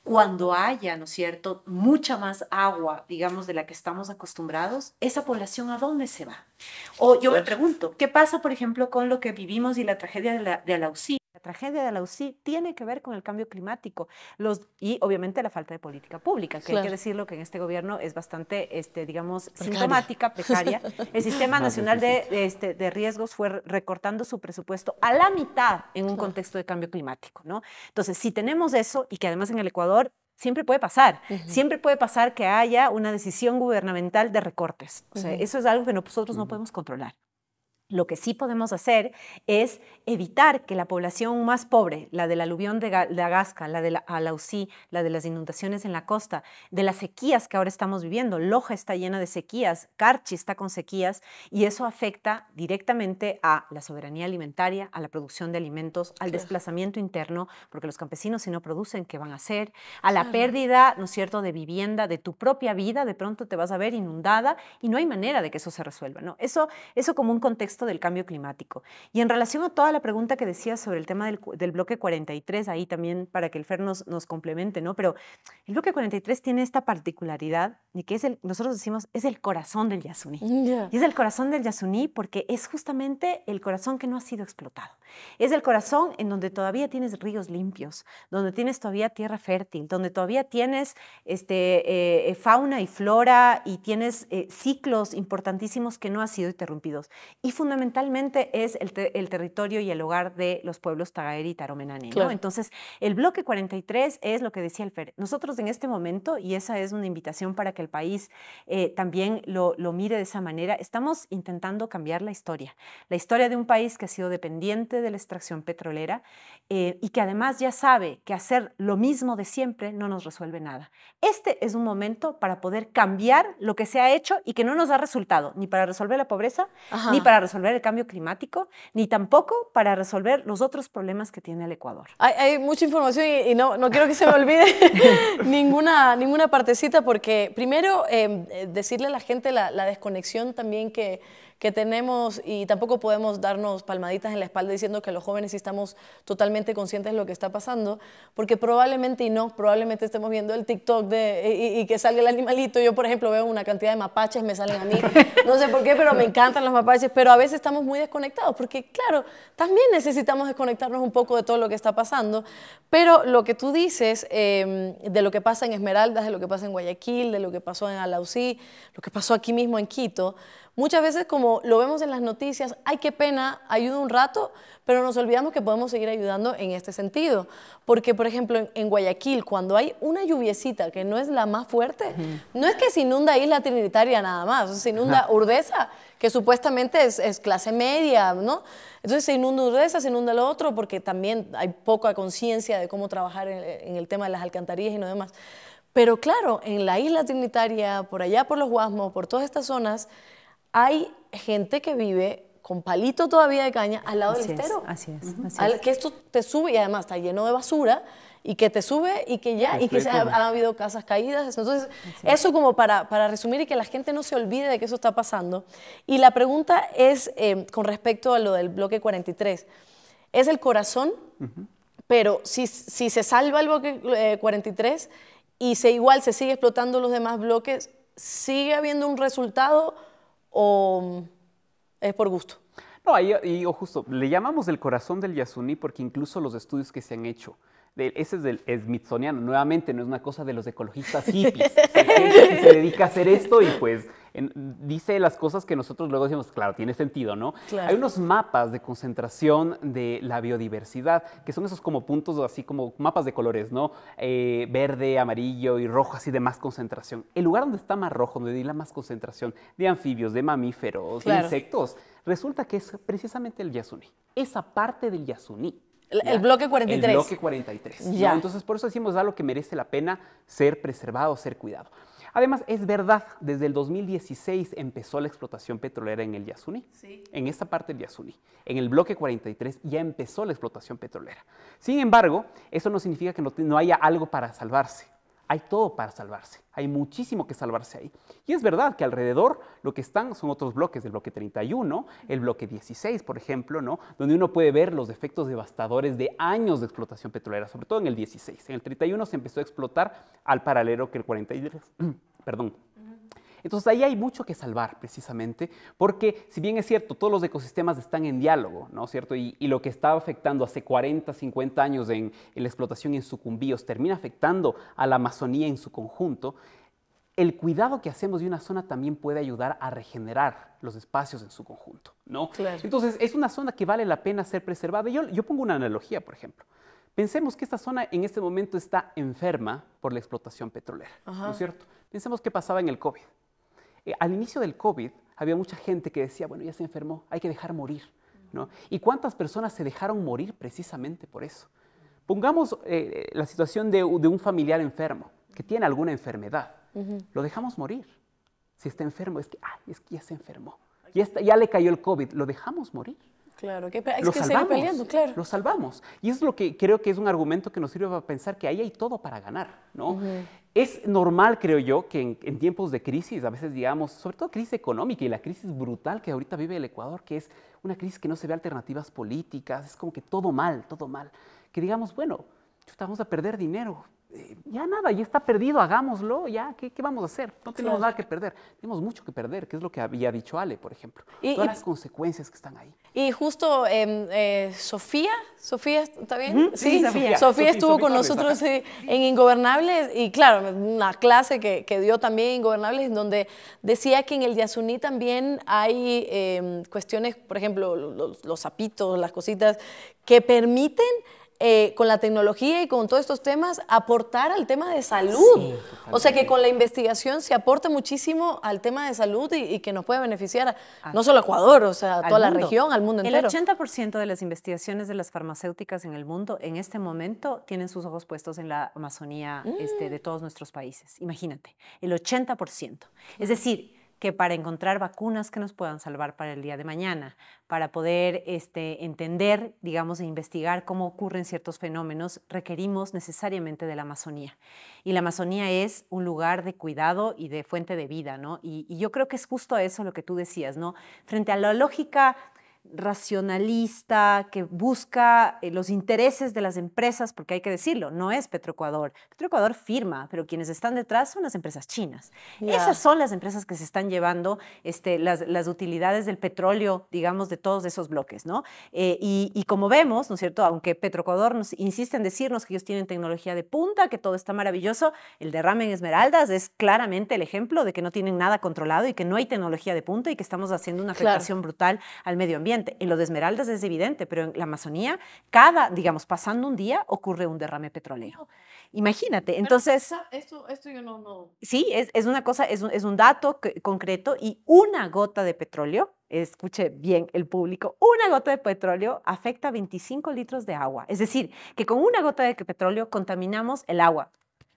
Cuando haya, ¿no es cierto?, mucha más agua, digamos, de la que estamos acostumbrados, esa población a dónde se va. O yo me pregunto, ¿qué pasa, por ejemplo, con lo que vivimos y la tragedia de la, de tragedia de la UCI tiene que ver con el cambio climático los, y obviamente la falta de política pública, que hay que decirlo que en este gobierno es bastante, este, digamos, sintomática, precaria. El Sistema Nacional de, este, de Riesgos fue recortando su presupuesto a la mitad en un contexto de cambio climático, ¿no? Entonces, si tenemos eso y que además en el Ecuador siempre puede pasar. Siempre puede pasar que haya una decisión gubernamental de recortes. O sea, eso es algo que nosotros no podemos controlar. Lo que sí podemos hacer es evitar que la población más pobre, la del aluvión de, Agasca, la de la Alausí, la de las inundaciones en la costa, de las sequías que ahora estamos viviendo, Loja está llena de sequías, Carchi está con sequías y eso afecta directamente a la soberanía alimentaria, a la producción de alimentos, al desplazamiento interno, porque los campesinos si no producen, ¿qué van a hacer? A la pérdida, ¿no es cierto?, de vivienda, de tu propia vida, de pronto te vas a ver inundada y no hay manera de que eso se resuelva, ¿no? Eso, eso como un contexto del cambio climático. Y en relación a toda la pregunta que decías sobre el tema del, del bloque 43, ahí también para que el FER nos, nos, complemente, ¿no? Pero el bloque 43 tiene esta particularidad de que es el, nosotros decimos es el corazón del Yasuní. Y es el corazón del Yasuní porque es justamente el corazón que no ha sido explotado. Es el corazón en donde todavía tienes ríos limpios, donde tienes todavía tierra fértil, donde todavía tienes este, eh, eh, fauna y flora y tienes eh, ciclos importantísimos que no han sido interrumpidos. Y fundamentalmente es el, territorio y el hogar de los pueblos Tagaer y Taromenani. Entonces, el bloque 43 es lo que decía el FER. Nosotros en este momento, y esa es una invitación para que el país eh, también lo, mire de esa manera, estamos intentando cambiar la historia. La historia de un país que ha sido dependiente de la extracción petrolera eh, y que además ya sabe que hacer lo mismo de siempre no nos resuelve nada. Este es un momento para poder cambiar lo que se ha hecho y que no nos ha resultado ni para resolver la pobreza ni para resolver el cambio climático, ni tampoco para resolver los otros problemas que tiene el Ecuador. Hay, mucha información y, no, no quiero que se me olvide ninguna, ninguna partecita, porque primero em, eh, decirle a la gente la desconexión también que que tenemos y tampoco podemos darnos palmaditas en la espalda diciendo que los jóvenes sí estamos totalmente conscientes de lo que está pasando, porque probablemente y no, probablemente estemos viendo el TikTok de, y, que salga el animalito. Yo, por ejemplo, veo una cantidad de mapaches, me salen a mí, no sé por qué, pero me encantan los mapaches, pero a veces estamos muy desconectados, porque claro, también necesitamos desconectarnos un poco de todo lo que está pasando, pero lo que tú dices em, de lo que pasa en Esmeraldas, de lo que pasa en Guayaquil, de lo que pasó en Alausí, lo que pasó aquí mismo en Quito, Muchas veces, como lo vemos en las noticias, hay qué pena, ayuda un rato, pero nos olvidamos que podemos seguir ayudando en este sentido. Porque, por ejemplo, en, Guayaquil, cuando hay una lluviecita que no es la más fuerte, no es que se inunda Isla Trinitaria nada más, se inunda Urdesa, que supuestamente es, clase media, ¿no? Entonces se inunda Urdesa, se inunda lo otro, porque también hay poca conciencia de cómo trabajar en, en el tema de las alcantarillas y no demás. Pero claro, en la isla Trinitaria, por allá por los Guasmos, por todas estas zonas, hay gente que vive con palito todavía de caña al lado del estero. así es, Que esto te sube y además está lleno de basura y que te sube y que ya, y que ha, han habido casas caídas. Entonces, eso como para, para, resumir y que la gente no se olvide de que eso está pasando. Y la pregunta es eh, con respecto a lo del bloque 43. Es el corazón, pero si, si, se salva el bloque 43 eh, y se igual se sigue explotando los demás bloques, ¿sigue habiendo un resultado? o mm, es por gusto? No, ahí, o justo, le llamamos el corazón del Yasuní porque incluso los estudios que se han hecho, ese es del smithsoniano, nuevamente no es una cosa de los ecologistas hippies, se dedica a hacer esto y pues dice las cosas que nosotros luego decimos, claro, tiene sentido, ¿no? Hay unos mapas de concentración de la biodiversidad, que son esos como puntos, así como mapas de colores, ¿no? Eh, verde, amarillo y rojo, así de más concentración. El lugar donde está más rojo, donde hay la más concentración de anfibios, de mamíferos, de insectos, resulta que es precisamente el Yasuní, esa parte del Yasuní. El, bloque 43. El bloque 43. Ya. Entonces, por eso decimos da lo que merece la pena ser preservado, ser cuidado. Además, es verdad, desde el 2016 empezó la explotación petrolera en el Yasuní, sí. en esta parte del Yasuní. En el bloque 43 ya empezó la explotación petrolera. Sin embargo, eso no significa que no haya algo para salvarse hay todo para salvarse, hay muchísimo que salvarse ahí. Y es verdad que alrededor lo que están son otros bloques, el bloque 31, el bloque 16, por ejemplo, ¿no? donde uno puede ver los efectos devastadores de años de explotación petrolera, sobre todo en el 16. En el 31 se empezó a explotar al paralelo que el 43, perdón, entonces ahí hay mucho que salvar precisamente, porque si bien es cierto, todos los ecosistemas están en diálogo, ¿no cierto? Y, lo que estaba afectando hace 40, 50 años en, la explotación en sucumbíos termina afectando a la Amazonía en su conjunto, el cuidado que hacemos de una zona también puede ayudar a regenerar los espacios en su conjunto, ¿no? Claro. Entonces, es una zona que vale la pena ser preservada. Yo, yo pongo una analogía, por ejemplo. Pensemos que esta zona en este momento está enferma por la explotación petrolera, ¿no es cierto? Pensemos qué pasaba en el COVID. Eh, al inicio del COVID había mucha gente que decía, bueno, ya se enfermó, hay que dejar morir. ¿no? ¿Y cuántas personas se dejaron morir precisamente por eso? Pongamos eh, eh, la situación de, un familiar enfermo, que tiene alguna enfermedad. Lo dejamos morir. Si está enfermo, es que, es que ya se enfermó. ya le cayó el COVID, lo dejamos morir. Claro, que se lo salvamos, peleando, claro. Lo salvamos. Y eso es lo que creo que es un argumento que nos sirve para pensar que ahí hay todo para ganar, ¿no? Es normal, creo yo, que en, tiempos de crisis, a veces digamos, sobre todo crisis económica y la crisis brutal que ahorita vive el Ecuador, que es una crisis que no se ve alternativas políticas, es como que todo mal, todo mal, que digamos, bueno, estamos a perder dinero, ya nada, ya está perdido, hagámoslo, ya, ¿qué, vamos a hacer? No tenemos nada que perder, tenemos mucho que perder, que es lo que había dicho Ale, por ejemplo, y, todas las consecuencias que están ahí. Y justo em, eh, Sofía, Sofía, ¿está bien? sí, Sofía. Sofía, estuvo con nosotros eh, en Ingobernables y claro, una clase que, dio también Ingobernables en donde decía que en el Yasuní también hay em, cuestiones, por ejemplo, los, los zapitos, las cositas que permiten eh, con la tecnología y con todos estos temas, aportar al tema de salud. o sea que con la investigación se aporta muchísimo al tema de salud y, que nos puede beneficiar no solo a Ecuador, o sea, a toda la región, al mundo entero. El 80% de las investigaciones de las farmacéuticas en el mundo en este momento tienen sus ojos puestos en la Amazonía este, mm. de todos nuestros países. Imagínate, el 80%. Es decir, que para encontrar vacunas que nos puedan salvar para el día de mañana, para poder este, entender, digamos, e investigar cómo ocurren ciertos fenómenos, requerimos necesariamente de la Amazonía. Y la Amazonía es un lugar de cuidado y de fuente de vida, ¿no? Y, yo creo que es justo eso lo que tú decías, ¿no? Frente a la lógica racionalista, que busca eh, los intereses de las empresas, porque hay que decirlo, no es Petroecuador. Petroecuador firma, pero quienes están detrás son las empresas chinas. Esas son las empresas que se están llevando este, las, utilidades del petróleo, digamos, de todos esos bloques, ¿no? Eh, y, como vemos, ¿no es cierto? Aunque Petroecuador nos insiste en decirnos que ellos tienen tecnología de punta, que todo está maravilloso, el derrame en Esmeraldas es claramente el ejemplo de que no tienen nada controlado y que no hay tecnología de punta y que estamos haciendo una afectación brutal al medio ambiente. En lo de Esmeraldas es evidente, pero en la Amazonía, cada, digamos, pasando un día ocurre un derrame petrolero. Imagínate, entonces... Esto, esto yo no... Sí, es, una cosa, es un, dato concreto y una gota de petróleo, escuche bien el público, una gota de petróleo afecta 25 litros de agua. Es decir, que con una gota de petróleo contaminamos el agua,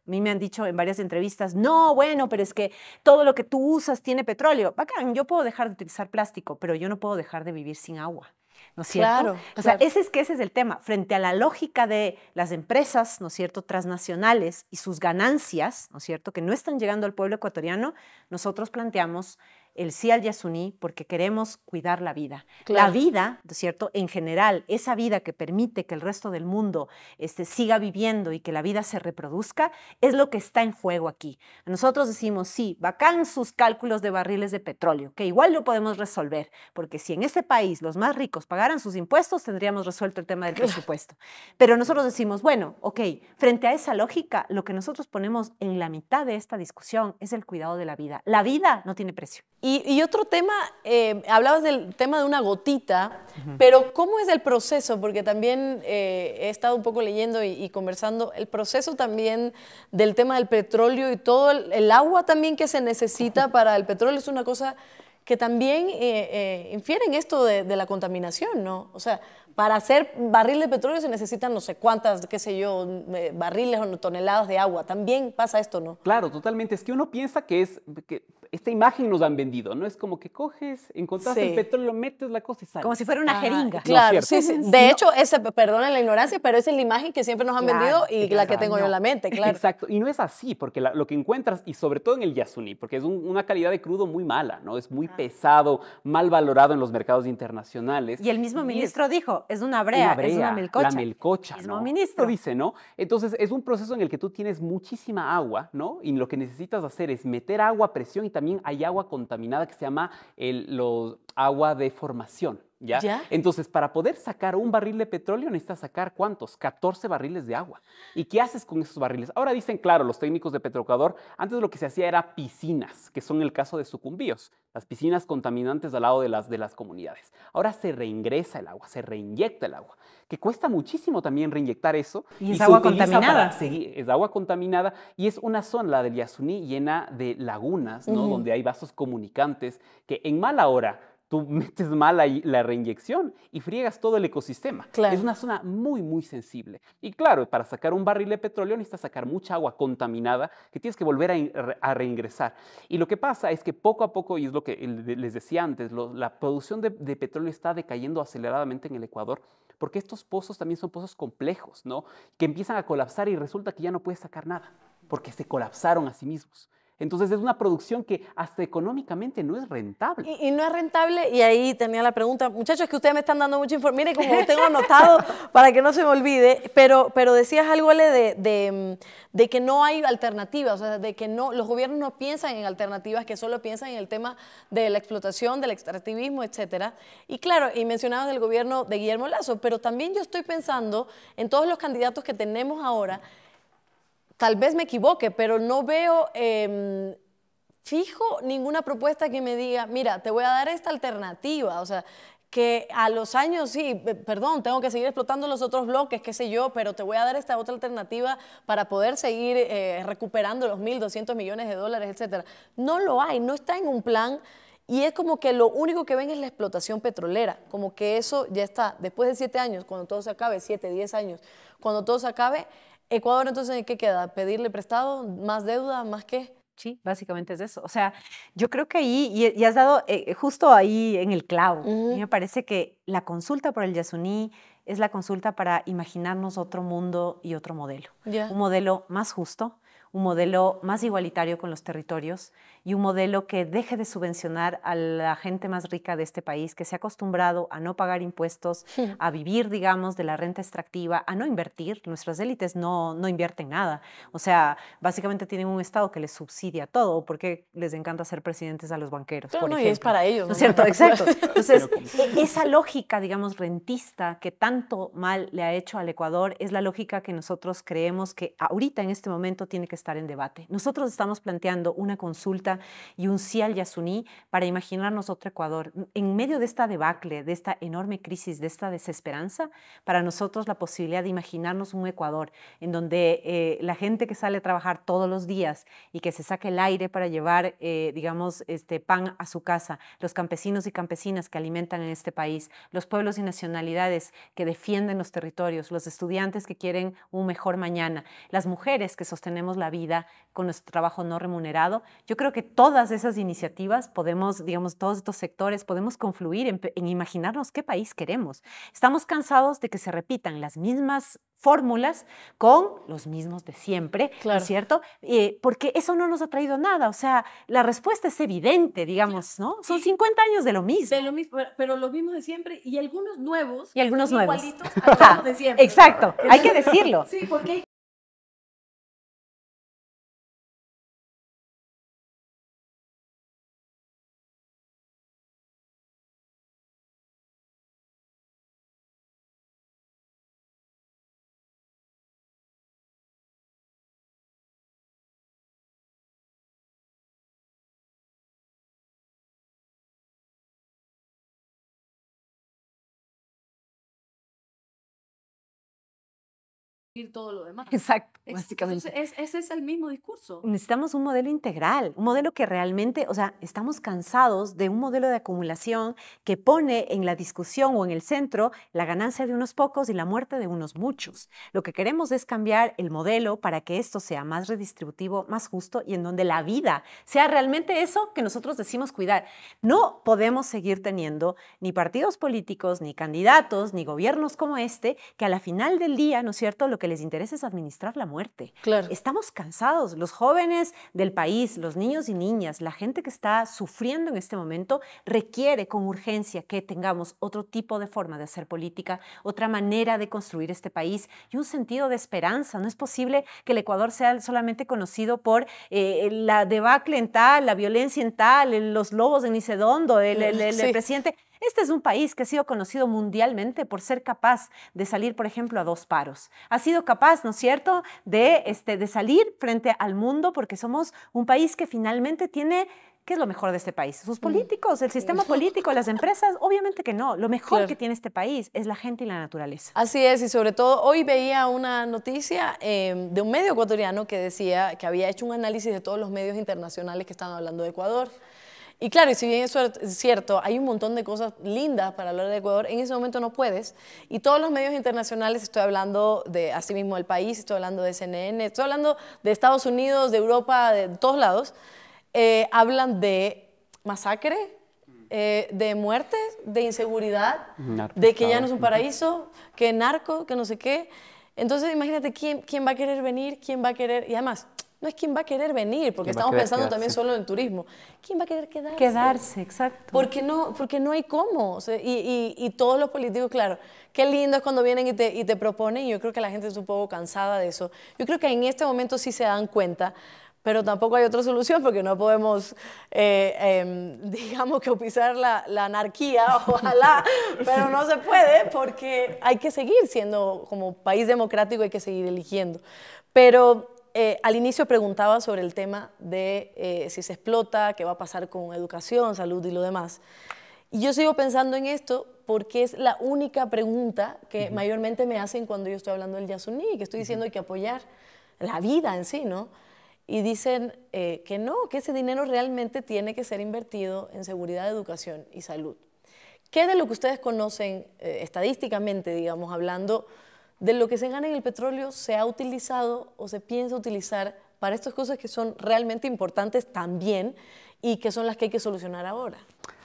a mí me han dicho en varias entrevistas, no, bueno, pero es que todo lo que tú usas tiene petróleo. Bacán, yo puedo dejar de utilizar plástico, pero yo no puedo dejar de vivir sin agua. ¿No es cierto? Claro, o sea, ese es que ese es el tema. Frente a la lógica de las empresas, ¿no es cierto?, transnacionales y sus ganancias, ¿no es cierto?, que no están llegando al pueblo ecuatoriano, nosotros planteamos el sí al Yasuní porque queremos cuidar la vida. La vida, ¿no cierto? En general, esa vida que permite que el resto del mundo este, siga viviendo y que la vida se reproduzca, es lo que está en juego aquí. Nosotros decimos, sí, bacán sus cálculos de barriles de petróleo, que igual lo podemos resolver, porque si en este país los más ricos pagaran sus impuestos, tendríamos resuelto el tema del presupuesto. Pero nosotros decimos, bueno, ok, frente a esa lógica, lo que nosotros ponemos en la mitad de esta discusión es el cuidado de la vida. La vida no tiene precio. Y, otro tema, eh, hablabas del tema de una gotita, pero ¿cómo es el proceso? Porque también eh, he estado un poco leyendo y, conversando, el proceso también del tema del petróleo y todo el, agua también que se necesita para el petróleo es una cosa que también eh, infiere en esto de, la contaminación, ¿no? O sea, para hacer barril de petróleo se necesitan no sé cuántas, qué sé yo, barriles o toneladas de agua. También pasa esto, ¿no? Claro, totalmente. Es que uno piensa que es, que esta imagen nos han vendido, ¿no? Es como que coges, encontraste el petróleo, metes la cosa y sale. Como si fuera una ah, jeringa. Claro, sí, sí. De hecho, ese, perdona la ignorancia, pero es la imagen que siempre nos han vendido y la que tengo yo en la mente, claro. Exacto, y no es así, porque lo que encuentras, y sobre todo en el yasuní, porque es una calidad de crudo muy mala, ¿no? Es muy ah. pesado, mal valorado en los mercados internacionales. Y el mismo ministro dijo, es una brea, es una melcocha. La melcocha, el mismo ¿no? ministro. dice, ¿no? Entonces, es un proceso en el que tú tienes muchísima agua, ¿no? Y lo que necesitas hacer es meter agua a presión y también hay agua contaminada que se llama el, los, agua de formación. ¿Ya? Entonces, para poder sacar un barril de petróleo necesitas sacar cuántos? 14 barriles de agua. ¿Y qué haces con esos barriles? Ahora dicen, claro, los técnicos de Petrocuador, antes lo que se hacía era piscinas, que son el caso de sucumbíos, las piscinas contaminantes al lado de las, de las comunidades. Ahora se reingresa el agua, se reinyecta el agua, que cuesta muchísimo también reinyectar eso. Y es agua contaminada. es agua contaminada y es una zona, la del Yasuní, llena de lagunas, ¿no? Donde hay vasos comunicantes que en mala hora metes mal la, reinyección y friegas todo el ecosistema. Es una zona muy, muy sensible. Y claro, para sacar un barril de petróleo necesitas sacar mucha agua contaminada que tienes que volver a, reingresar. Y lo que pasa es que poco a poco, y es lo que les decía antes, la producción de, petróleo está decayendo aceleradamente en el Ecuador porque estos pozos también son pozos complejos, ¿no? Que empiezan a colapsar y resulta que ya no puedes sacar nada porque se colapsaron a sí mismos. Entonces es una producción que hasta económicamente no es rentable. Y, no es rentable, y ahí tenía la pregunta, muchachos, que ustedes me están dando mucho informe, mire como tengo anotado para que no se me olvide, pero, pero decías algo, Ale, de, que no hay alternativas, o sea, de que no, los gobiernos no piensan en alternativas, que solo piensan en el tema de la explotación, del extractivismo, etc. Y claro, y mencionabas el gobierno de Guillermo Lazo, pero también yo estoy pensando en todos los candidatos que tenemos ahora, tal vez me equivoque, pero no veo em, fijo ninguna propuesta que me diga, mira, te voy a dar esta alternativa, o sea, que a los años, sí, perdón, tengo que seguir explotando los otros bloques, qué sé yo, pero te voy a dar esta otra alternativa para poder seguir eh, recuperando los 1.200 millones de dólares, etcétera. No lo hay, no está en un plan y es como que lo único que ven es la explotación petrolera, como que eso ya está, después de siete años, cuando todo se acabe, siete, diez años, cuando todo se acabe, Ecuador entonces, qué queda? ¿Pedirle prestado? ¿Más deuda? ¿Más qué? Sí, básicamente es eso. O sea, yo creo que ahí, y, has dado eh, eh, justo ahí en el clavo, a mí me parece que la consulta por el Yasuní es la consulta para imaginarnos otro mundo y otro modelo. Un modelo más justo, un modelo más igualitario con los territorios, y un modelo que deje de subvencionar a la gente más rica de este país, que se ha acostumbrado a no pagar impuestos, a vivir, digamos, de la renta extractiva, a no invertir. Nuestras élites no, no invierten nada. O sea, básicamente tienen un Estado que les subsidia todo, porque les encanta ser presidentes a los banqueros. Pero no, Y es para ellos. ¿No, es cierto? Exacto. Entonces, e, esa lógica, digamos, rentista que tanto mal le ha hecho al Ecuador es la lógica que nosotros creemos que ahorita en este momento tiene que estar en debate. Nosotros estamos planteando una consulta y un y al Yasuní para imaginarnos otro Ecuador. En medio de esta debacle, de esta enorme crisis, de esta desesperanza, para nosotros la posibilidad de imaginarnos un Ecuador en donde eh, la gente que sale a trabajar todos los días y que se saque el aire para llevar, eh, digamos, este pan a su casa, los campesinos y campesinas que alimentan en este país, los pueblos y nacionalidades que defienden los territorios, los estudiantes que quieren un mejor mañana, las mujeres que sostenemos la vida con nuestro trabajo no remunerado, yo creo que todas esas iniciativas podemos, digamos, todos estos sectores podemos confluir en, imaginarnos qué país queremos. Estamos cansados de que se repitan las mismas fórmulas con los mismos de siempre, ¿no es cierto? Eh, porque eso no nos ha traído nada, o sea, la respuesta es evidente, digamos, ¿no? Son 50 años de lo mismo. De lo mismo, pero lo mismo de siempre y algunos nuevos. Y algunos nuevos. Igualitos a de siempre. Exacto, hay que decirlo. Sí, porque hay todo lo demás. Exacto, básicamente. ese es el mismo discurso. Necesitamos un modelo integral, un modelo que realmente, o sea, estamos cansados de un modelo de acumulación que pone en la discusión o en el centro la ganancia de unos pocos y la muerte de unos muchos. Lo que queremos es cambiar el modelo para que esto sea más redistributivo, más justo y en donde la vida sea realmente eso que nosotros decimos cuidar. No podemos seguir teniendo ni partidos políticos, ni candidatos, ni gobiernos como este, que a la final del día, ¿no es cierto?, lo que que les interesa es administrar la muerte. Estamos cansados, los jóvenes del país, los niños y niñas, la gente que está sufriendo en este momento requiere con urgencia que tengamos otro tipo de forma de hacer política, otra manera de construir este país y un sentido de esperanza. No es posible que el Ecuador sea solamente conocido por eh, la debacle en tal, la violencia en tal, los lobos de Nicedondo, el presidente. Este es un país que ha sido conocido mundialmente por ser capaz de salir, por ejemplo, a dos paros. Ha sido capaz, ¿no es cierto?, de, este, salir frente al mundo porque somos un país que finalmente tiene ¿qué es lo mejor de este país? ¿Sus mm. políticos, el sistema político, las empresas? Obviamente que no. Lo mejor que tiene este país es la gente y la naturaleza. Así es, y sobre todo hoy veía una noticia em, de un medio ecuatoriano que decía que había hecho un análisis de todos los medios internacionales que estaban hablando de Ecuador. Y claro, y si bien eso es cierto, hay un montón de cosas lindas para hablar de Ecuador, en ese momento no puedes. Y todos los medios internacionales, estoy hablando de asimismo el país, estoy hablando de CNN, estoy hablando de Estados Unidos, de Europa, de todos lados, eh, hablan de masacre, eh, de muerte, de inseguridad, de que ya no es un paraíso, que narco, que no sé qué. Entonces imagínate quién, quién va a querer venir, quién va a querer, y además no es quién va a querer venir, porque estamos pensando también solo en turismo. ¿Quién va a querer quedarse? Quedarse, exacto. Porque no, porque no hay cómo. y, todos los políticos, claro, qué lindo es cuando vienen y te, proponen, yo creo que la gente es un poco cansada de eso. Yo creo que en este momento sí se dan cuenta, pero tampoco hay otra solución porque no podemos, eh, em, digamos, que pisar la, la, anarquía, ojalá, pero no se puede porque hay que seguir siendo como país democrático, hay que seguir eligiendo. Pero eh, al inicio preguntaba sobre el tema de eh, si se explota, qué va a pasar con educación, salud y lo demás. Y yo sigo pensando en esto porque es la única pregunta que mayormente me hacen cuando yo estoy hablando del Yasuní, que estoy diciendo hay que apoyar la vida en sí, ¿no? Y dicen eh, que no, que ese dinero realmente tiene que ser invertido en seguridad, educación y salud. ¿Qué de lo que ustedes conocen estadísticamente, digamos, hablando de lo que se gana en el petróleo se ha utilizado o se piensa utilizar para estas cosas que son realmente importantes también y que son las que hay que solucionar ahora.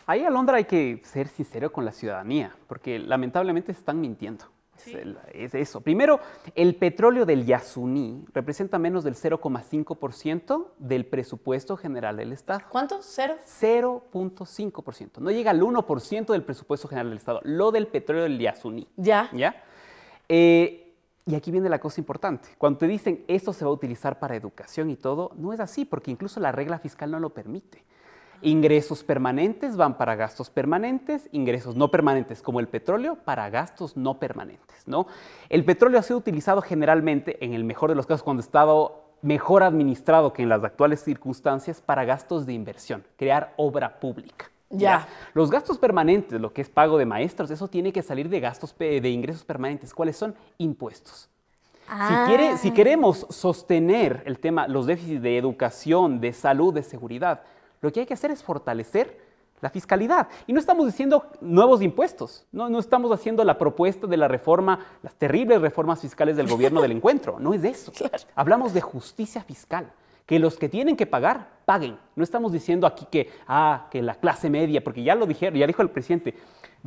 Ahí, Alondra, hay que ser sincero con la ciudadanía, porque lamentablemente se están mintiendo. Es, eso. Primero, el petróleo del Yasuní representa menos del 0,5% del presupuesto general del Estado. ¿Cuánto? ¿Cero? 0,5%. No llega al 1% del presupuesto general del Estado. Lo del petróleo del Yasuní. Ya. ¿Ya? Eh, y aquí viene la cosa importante. Cuando te dicen esto se va a utilizar para educación y todo, no es así, porque incluso la regla fiscal no lo permite. Ingresos permanentes van para gastos permanentes, ingresos no permanentes como el petróleo para gastos no permanentes, El petróleo ha sido utilizado generalmente, en el mejor de los casos, cuando Estado mejor administrado que en las actuales circunstancias, para gastos de inversión, crear obra pública. Ya. Los gastos permanentes, lo que es pago de maestros, eso tiene que salir de gastos de ingresos permanentes. ¿Cuáles son? Impuestos. Ah. Si, queremos sostener el tema, los déficits de educación, de salud, de seguridad, lo que hay que hacer es fortalecer la fiscalidad. Y no estamos diciendo nuevos impuestos, no, no estamos haciendo la propuesta de la reforma, las terribles reformas fiscales del gobierno del encuentro, no es de eso. Hablamos de justicia fiscal que los que tienen que pagar, paguen. No estamos diciendo aquí que, ah, que la clase media, porque ya lo dijeron, ya dijo el presidente,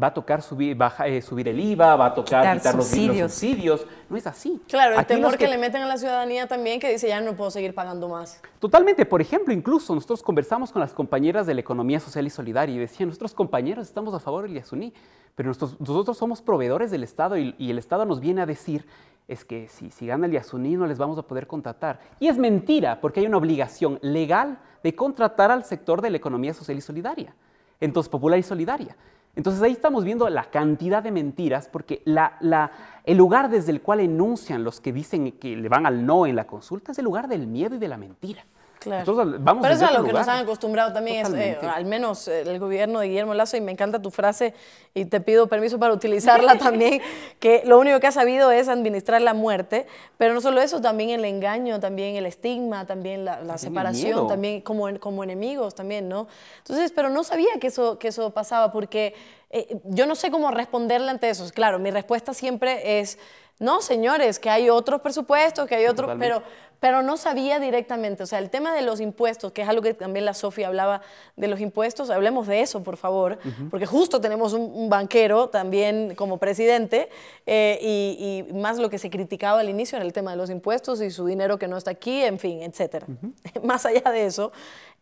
va a tocar subir, eh, subir el IVA, va a tocar quitar, los, subsidios. No es así. Claro, el temor que, le meten a la ciudadanía también, que dice, ya no puedo seguir pagando más. Totalmente. Por ejemplo, incluso nosotros conversamos con las compañeras de la economía social y solidaria y decían, nuestros compañeros estamos a favor del Yasuní, pero nosotros, somos proveedores del Estado y el Estado nos viene a decir es que si, si gana el Yasuní no les vamos a poder contratar. Y es mentira, porque hay una obligación legal de contratar al sector de la economía social y solidaria. Entonces, popular y solidaria. Entonces ahí estamos viendo la cantidad de mentiras, porque el lugar desde el cual enuncian los que dicen que le van al no en la consulta es el lugar del miedo y de la mentira. Pero eso es a lo que nos han acostumbrado también, eh, al menos eh, el gobierno de Guillermo Lazo, y me encanta tu frase, y te pido permiso para utilizarla también, que lo único que ha sabido es administrar la muerte, pero no solo eso, también el engaño, también el estigma, también la, separación, también como, como enemigos, también, ¿no? Entonces, pero no sabía que eso, que eso pasaba, porque eh, yo no sé cómo responderle ante eso. Claro, mi respuesta siempre es no, señores, que hay otros presupuestos, que hay otros, pero, pero no sabía directamente. O sea, el tema de los impuestos, que es algo que también la Sofía hablaba de los impuestos, hablemos de eso, por favor, porque justo tenemos un, banquero también como presidente eh, y, más lo que se criticaba al inicio en el tema de los impuestos y su dinero que no está aquí, en fin, etcétera. más allá de eso,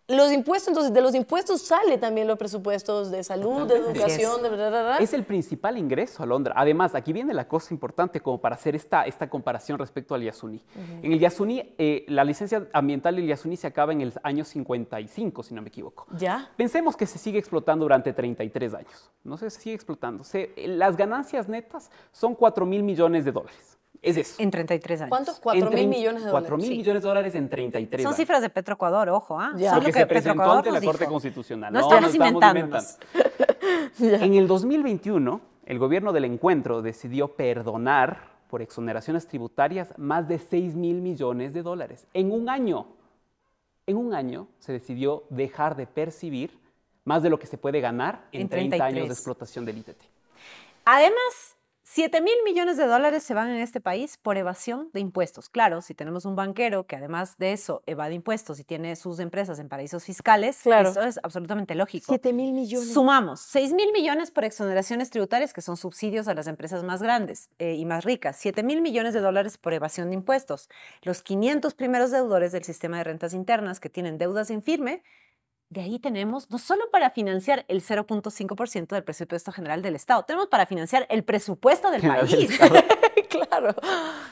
los impuestos, entonces de los impuestos sale también los presupuestos de salud, de educación, de verdad. Es el principal ingreso a Londra. Además, aquí viene la cosa importante como para hacer esta, esta comparación respecto al Yasuni. En el Yasuni, eh, la licencia ambiental del Yasuní se acaba en el año 55, si no me equivoco. Ya. Pensemos que se sigue explotando durante 33 años. No sé se sigue explotando. Eh, las ganancias netas son 4 mil millones de dólares. Es eso. En 33 años. ¿Cuántos? 4 mil millones de dólares. 4 mil millones de dólares en 33 años. Son cifras de Petroecuador, ojo. ¿ah? Son lo que, se presentó ante la Corte Constitucional. No, no estamos, inventando. en el 2021, el gobierno del encuentro decidió perdonar por exoneraciones tributarias más de 6 mil millones de dólares. En un año. En un año se decidió dejar de percibir más de lo que se puede ganar en, en 30 años de explotación del ITT. Además, 7 mil millones de dólares se van en este país por evasión de impuestos. Claro, si tenemos un banquero que además de eso evade impuestos y tiene sus empresas en paraísos fiscales, claro. eso es absolutamente lógico. 7 mil millones. Sumamos 6 mil millones por exoneraciones tributarias, que son subsidios a las empresas más grandes eh, y más ricas. 7 mil millones de dólares por evasión de impuestos. Los 500 primeros deudores del sistema de rentas internas que tienen deudas en firme de ahí tenemos no solo para financiar el 0.5% del presupuesto general del Estado, tenemos para financiar el presupuesto del país. claro,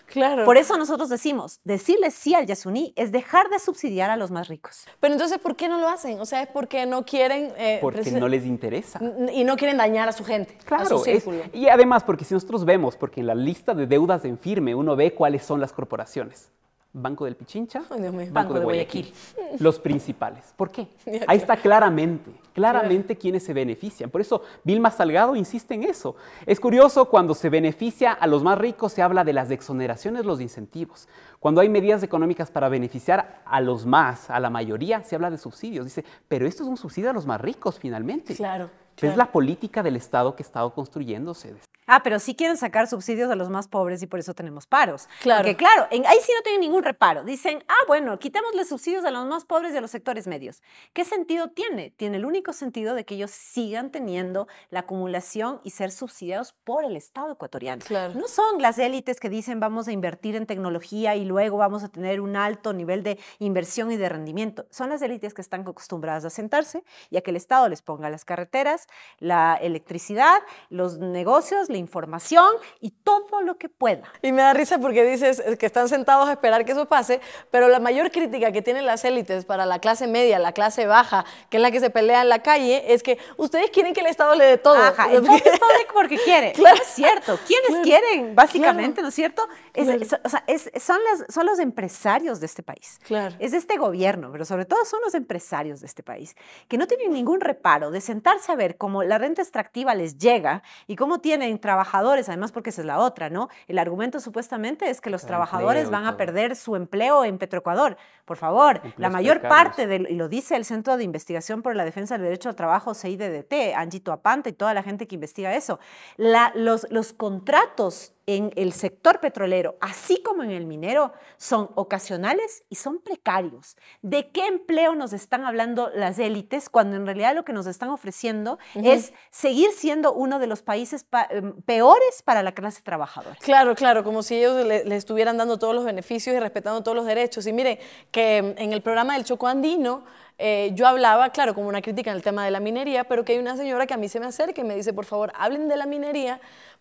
claro. Por eso nosotros decimos, decirle sí al Yasuní es dejar de subsidiar a los más ricos. Pero entonces, ¿por qué no lo hacen? O sea, es porque no quieren... Eh, porque no les interesa. Y no quieren dañar a su gente, claro, a y además, porque si nosotros vemos, porque en la lista de deudas en firme uno ve cuáles son las corporaciones. Banco del Pichincha, Banco, de, Guayaquil. Los principales. ¿Por qué? Ahí está claramente, claramente quienes se benefician. Por eso Vilma Salgado insiste en eso. Es curioso, cuando se beneficia a los más ricos se habla de las exoneraciones, los incentivos. Cuando hay medidas económicas para beneficiar a los más, a la mayoría, se habla de subsidios. Dice, pero esto es un subsidio a los más ricos finalmente. Claro. Es la política del Estado que ha estado construyéndose. Ah, pero sí quieren sacar subsidios a los más pobres y por eso tenemos paros. Claro. Porque claro, ahí sí no tienen ningún reparo. Dicen, ah, bueno, quitémosle subsidios a los más pobres y a los sectores medios. ¿Qué sentido tiene? Tiene el único sentido de que ellos sigan teniendo la acumulación y ser subsidiados por el Estado ecuatoriano. Claro. No son las élites que dicen vamos a invertir en tecnología y luego vamos a tener un alto nivel de inversión y de rendimiento. Son las élites que están acostumbradas a sentarse y a que el Estado les ponga las carreteras, la electricidad, los negocios, la información y todo lo que pueda. Y me da risa porque dices eh, que están sentados a esperar que eso pase, pero la mayor crítica que tienen las élites para la clase media, la clase baja, que es la que se pelea en la calle, es que ustedes quieren que el Estado le dé todo. Ajá, el porque... porque quiere. Claro. es cierto. ¿Quiénes quieren? Básicamente, ¿no es cierto? o sea, son, las, son los empresarios de este país. Claro. Es de este gobierno, pero sobre todo son los empresarios de este país, que no tienen ningún reparo de sentarse a ver como la renta extractiva les llega y cómo tienen trabajadores, además porque esa es la otra, ¿no? El argumento supuestamente es que los trabajadores van a perder su empleo en Petroecuador. Por favor, la mayor parte, de, y lo dice el Centro de Investigación por la Defensa del Derecho al Trabajo, CIDDT, Angito Apanta y toda la gente que investiga eso, los, los contratos en el sector petrolero, así como en el minero, son ocasionales y son precarios. ¿De qué empleo nos están hablando las élites cuando en realidad lo que nos están ofreciendo es seguir siendo uno de los países em, peores para la clase trabajadora? Claro, claro, como si ellos le, estuvieran dando todos los beneficios y respetando todos los derechos. Y mire, que em, en el programa del Choco Andino, eh, yo hablaba, claro, como una crítica en el tema de la minería, pero que hay una señora que a mí se me acerca y me dice, por favor, hablen de la minería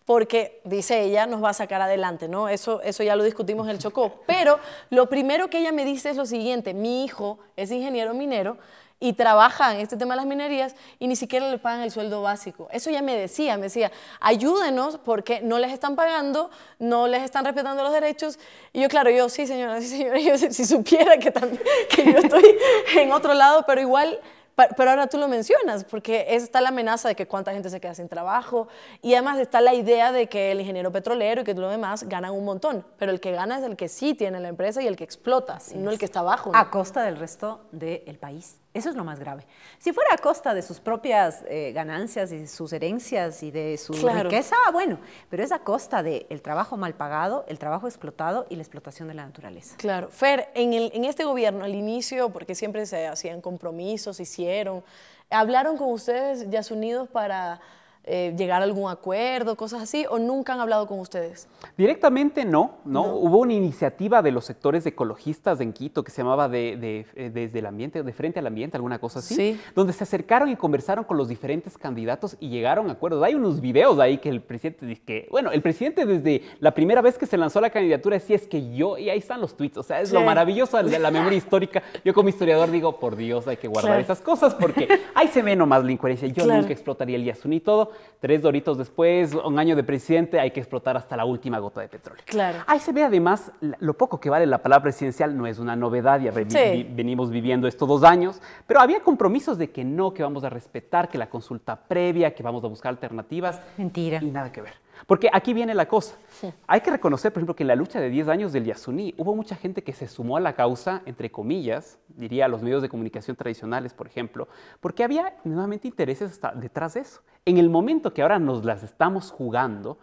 porque, dice ella, nos va a sacar adelante, ¿no? Eso, eso ya lo discutimos en el Chocó. Pero lo primero que ella me dice es lo siguiente, mi hijo es ingeniero minero y trabaja en este tema de las minerías y ni siquiera le pagan el sueldo básico. Eso ya me decía, me decía, ayúdenos porque no les están pagando, no les están respetando los derechos. Y yo, claro, yo, sí señora, sí señora, yo si, supiera que, que yo estoy en otro lado, pero igual pero ahora tú lo mencionas, porque está la amenaza de que cuánta gente se queda sin trabajo y además está la idea de que el ingeniero petrolero y que lo demás ganan un montón, pero el que gana es el que sí tiene la empresa y el que explota, no el que está abajo. A costa del resto del país. Eso es lo más grave. Si fuera a costa de sus propias eh, ganancias y sus herencias y de su riqueza, bueno, pero es a costa del el trabajo mal pagado, el trabajo explotado y la explotación de la naturaleza. Claro. Fer, en, el, en este gobierno, al inicio, porque siempre se hacían compromisos, hicieron, ¿hablaron con ustedes ya unidos para eh, llegar a algún acuerdo, cosas así, o nunca han hablado con ustedes? Directamente no, no, Hubo una iniciativa de los sectores ecologistas en Quito que se llamaba de, eh, Desde el Ambiente, de Frente al Ambiente, alguna cosa así, donde se acercaron y conversaron con los diferentes candidatos y llegaron a acuerdos. Hay unos videos ahí que el presidente dice que, bueno, el presidente desde la primera vez que se lanzó la candidatura decía es que yo, y ahí están los tweets, o sea, es lo maravilloso de la, memoria histórica. Yo como historiador digo, por Dios, hay que guardar esas cosas porque ahí se ve nomás la incoherencia. Yo nunca explotaría el Yasun y todo tres doritos después, un año de presidente, hay que explotar hasta la última gota de petróleo. Claro. Ahí se ve además lo poco que vale la palabra presidencial, no es una novedad, ya venimos viviendo estos dos años, pero había compromisos de que no, que vamos a respetar, que la consulta previa, que vamos a buscar alternativas. Mentira. Y nada que ver. Porque aquí viene la cosa. Hay que reconocer, por ejemplo, que en la lucha de 10 años del Yasuní hubo mucha gente que se sumó a la causa, entre comillas, diría los medios de comunicación tradicionales, por ejemplo, porque había nuevamente intereses detrás de eso en el momento que ahora nos las estamos jugando,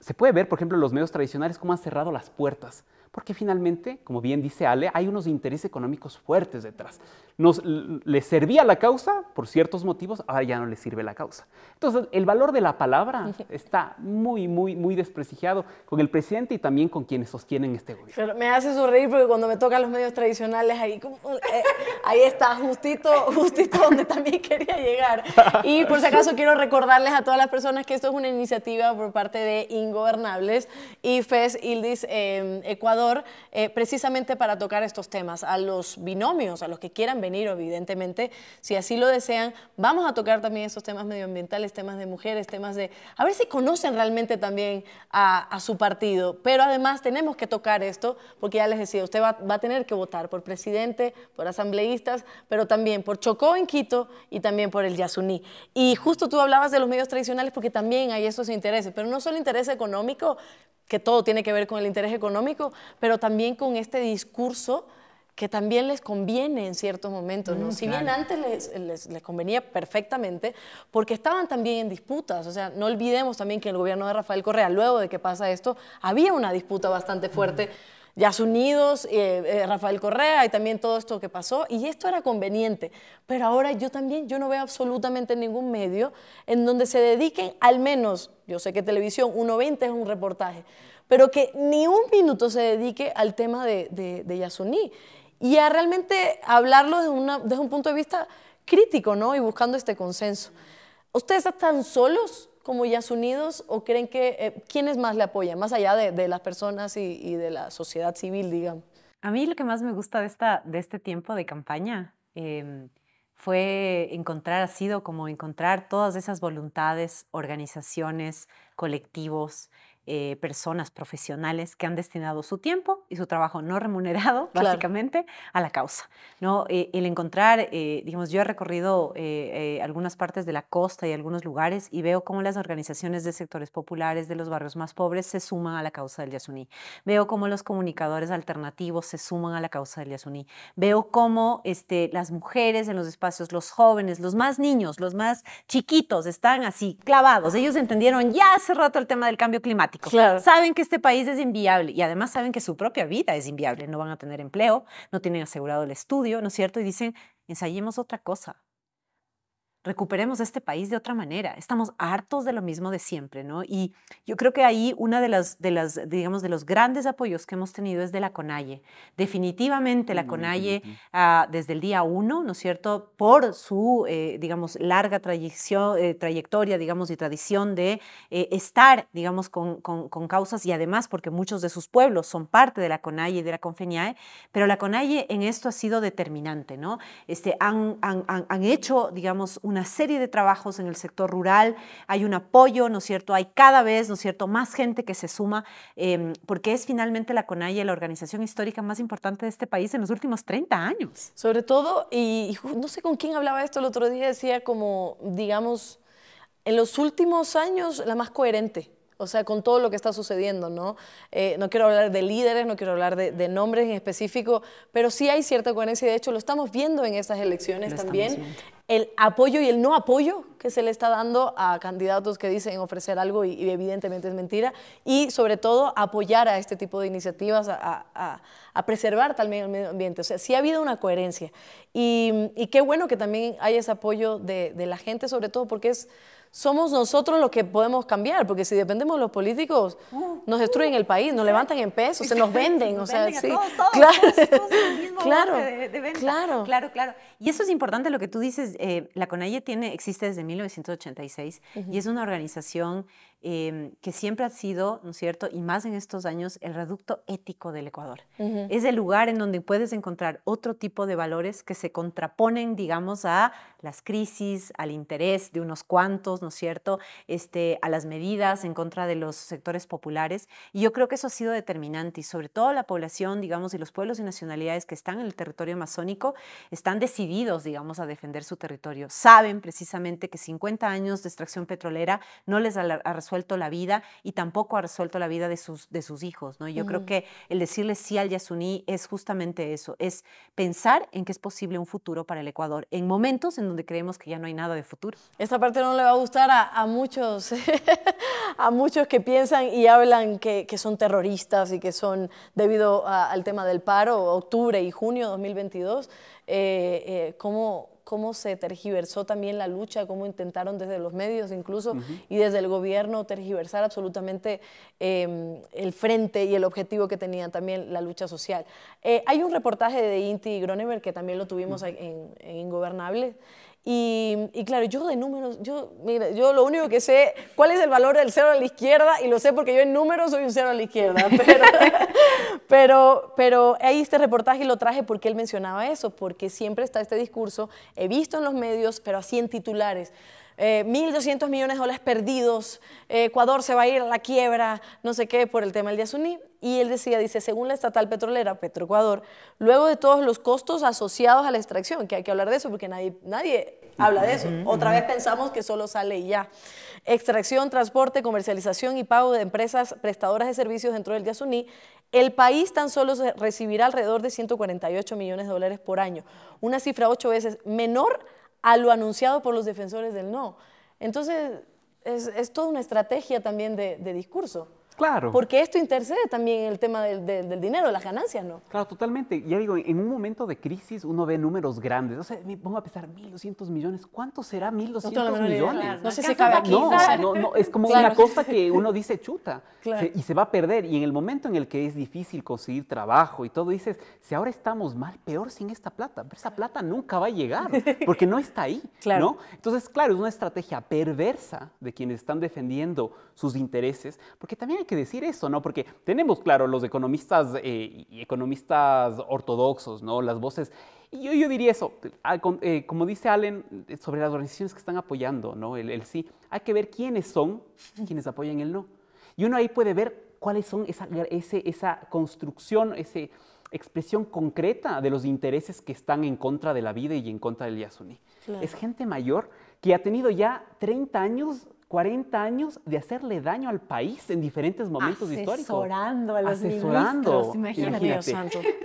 se puede ver, por ejemplo, los medios tradicionales cómo han cerrado las puertas porque finalmente, como bien dice Ale, hay unos intereses económicos fuertes detrás. Nos, le servía la causa por ciertos motivos, ahora ya no le sirve la causa. Entonces, el valor de la palabra está muy, muy, muy desprestigiado con el presidente y también con quienes sostienen este gobierno. me hace sonreír porque cuando me tocan los medios tradicionales, ahí, eh, ahí está, justito, justito donde también quería llegar. Y por si acaso quiero recordarles a todas las personas que esto es una iniciativa por parte de Ingobernables y FES Ildis eh, Ecuador eh, precisamente para tocar estos temas. A los binomios, a los que quieran venir, evidentemente, si así lo desean, vamos a tocar también esos temas medioambientales, temas de mujeres, temas de... A ver si conocen realmente también a, su partido. Pero además tenemos que tocar esto, porque ya les decía, usted va, va a tener que votar por presidente, por asambleístas, pero también por Chocó en Quito y también por el Yasuní. Y justo tú hablabas de los medios tradicionales porque también hay esos intereses, pero no solo interés económico, que todo tiene que ver con el interés económico, pero también con este discurso que también les conviene en ciertos momentos, ¿no? Mm, si bien antes les, convenía perfectamente, porque estaban también en disputas, o sea, no olvidemos también que el gobierno de Rafael Correa, luego de que pasa esto, había una disputa bastante fuerte. Mm. Yasunidos, eh, eh, Rafael Correa y también todo esto que pasó. Y esto era conveniente, pero ahora yo también, yo no veo absolutamente ningún medio en donde se dediquen al menos, yo sé que televisión 1.20 es un reportaje, pero que ni un minuto se dedique al tema de, de, Yasuní y a realmente hablarlo desde, desde un punto de vista crítico ¿no? y buscando este consenso. ¿Ustedes están solos? como ya Unidos o creen que, eh, ¿quiénes más le apoyan, más allá de, las personas y, de la sociedad civil, digamos? A mí lo que más me gusta de, esta, de este tiempo de campaña em, fue encontrar, ha sido como encontrar todas esas voluntades, organizaciones, colectivos, eh, personas profesionales que han destinado su tiempo y su trabajo no remunerado, básicamente, a la causa. ¿no? Eh, el encontrar, eh, digamos, yo he recorrido algunas partes de la costa y algunos lugares y veo cómo las organizaciones de sectores populares de los barrios más pobres se suman a la causa del Yasuní. Veo cómo los comunicadores alternativos se suman a la causa del Yasuní. Veo cómo este, las mujeres en los espacios, los jóvenes, los más niños, los más chiquitos están así clavados. Ellos entendieron ya hace rato el tema del cambio climático Saben que este país es inviable y además saben que su propia vida es inviable. No van a tener empleo, no tienen asegurado el estudio, ¿no es cierto? Y dicen, ensayemos otra cosa recuperemos este país de otra manera. Estamos hartos de lo mismo de siempre, ¿no? Y yo creo que ahí una de las, de las digamos, de los grandes apoyos que hemos tenido es de la CONAIE. Definitivamente la mm, CONAIE, ah, desde el día uno, ¿no es cierto?, por su, eh, digamos, larga eh, trayectoria, digamos, y tradición de eh, estar, digamos, con, con, causas y además porque muchos de sus pueblos son parte de la CONAIE y de la CONFENIAE, pero la CONAIE en esto ha sido determinante, ¿no? Este, han, han, han, han hecho, digamos, una serie de trabajos en el sector rural, hay un apoyo, ¿no es cierto? Hay cada vez, ¿no es cierto?, más gente que se suma, em, porque es finalmente la CONAIE la organización histórica más importante de este país en los últimos 30 años. Sobre todo, y no sé con quién hablaba esto el otro día, decía como, digamos, en los últimos años la más coherente o sea, con todo lo que está sucediendo, ¿no? Eh, no quiero hablar de líderes, no quiero hablar de, nombres en específico, pero sí hay cierta coherencia de hecho lo estamos viendo en estas elecciones también, el apoyo y el no apoyo que se le está dando a candidatos que dicen ofrecer algo y, evidentemente es mentira, y sobre todo apoyar a este tipo de iniciativas, a, preservar también el medio ambiente. O sea, sí ha habido una coherencia y, qué bueno que también hay ese apoyo de la gente, sobre todo porque es somos nosotros los que podemos cambiar, porque si dependemos de los políticos, uh, nos destruyen el país, nos levantan en pesos, se nos venden, o sea, claro, claro, claro, claro, Y eso es importante lo que tú dices. Eh, la CONAIE tiene existe desde 1986 y es una organización Em, que siempre ha sido, ¿no es cierto? Y más en estos años, el reducto ético del Ecuador. Es el lugar en donde puedes encontrar otro tipo de valores que se contraponen, digamos, a las crisis, al interés de unos cuantos, ¿no es cierto? Este, a las medidas en contra de los sectores populares. Y yo creo que eso ha sido determinante y sobre todo la población, digamos, y los pueblos y nacionalidades que están en el territorio amazónico están decididos, digamos, a defender su territorio. Saben precisamente que 50 años de extracción petrolera no les ha, resultado resuelto la vida y tampoco ha resuelto la vida de sus, de sus hijos. ¿no? Yo creo que el decirle sí al Yasuní es justamente eso, es pensar en que es posible un futuro para el Ecuador, en momentos en donde creemos que ya no hay nada de futuro. Esta parte no le va a gustar a, muchos, a muchos que piensan y hablan que, son terroristas y que son debido al tema del paro, octubre y junio 2022. Eh, eh, ¿cómo, cómo se tergiversó también la lucha, cómo intentaron desde los medios incluso y desde el gobierno tergiversar absolutamente em, el frente y el objetivo que tenía también la lucha social. Eh, hay un reportaje de Inti Groneberg que también lo tuvimos en, en Ingobernable. Y, claro, yo de números, yo, mira, yo lo único que sé, cuál es el valor del cero a la izquierda, y lo sé porque yo en números soy un cero a la izquierda, pero, pero, ahí este reportaje lo traje porque él mencionaba eso, porque siempre está este discurso, he visto en los medios, pero así en titulares. 1.200 eh, millones de dólares perdidos, eh, Ecuador se va a ir a la quiebra, no sé qué, por el tema del día Suní. Y él decía, dice, según la estatal petrolera Petroecuador, luego de todos los costos asociados a la extracción, que hay que hablar de eso porque nadie, nadie habla de eso. Otra vez pensamos que solo sale y ya. Extracción, transporte, comercialización y pago de empresas prestadoras de servicios dentro del Yasuní. El país tan solo recibirá alrededor de 148 millones de dólares por año, una cifra ocho veces menor a lo anunciado por los defensores del no. Entonces, es, toda una estrategia también de discurso. Claro. Porque esto intercede también el tema del, dinero, las ganancias, ¿no? Claro, totalmente. Ya digo, en un momento de crisis uno ve números grandes. O sea, me pongo a pensar, 1.200 millones, ¿cuánto será 1.200 millones? no sé si cabe aquí. No, es como una cosa que uno dice chuta y se va a perder. Y en el momento en el que es difícil conseguir trabajo y todo, dices, si ahora estamos mal, peor sin esta plata. Pero esa plata nunca va a llegar porque no está ahí, claro. Entonces, claro, es una estrategia perversa de quienes están defendiendo sus intereses porque también hay que decir eso, ¿no? Porque tenemos, claro, los economistas eh, y economistas ortodoxos, ¿no? Las voces. Y yo, yo diría eso, ah, eh, como dice Allen eh, sobre las organizaciones que están apoyando, ¿no? El, sí, hay que ver quiénes son quienes apoyan el no. Y uno ahí puede ver cuáles son esa, ese, esa construcción, esa expresión concreta de los intereses que están en contra de la vida y en contra del Yasuni. Es gente mayor que ha tenido ya 30 años 40 años de hacerle daño al país en diferentes momentos históricos. Asesorando a los Ministros, imagínate.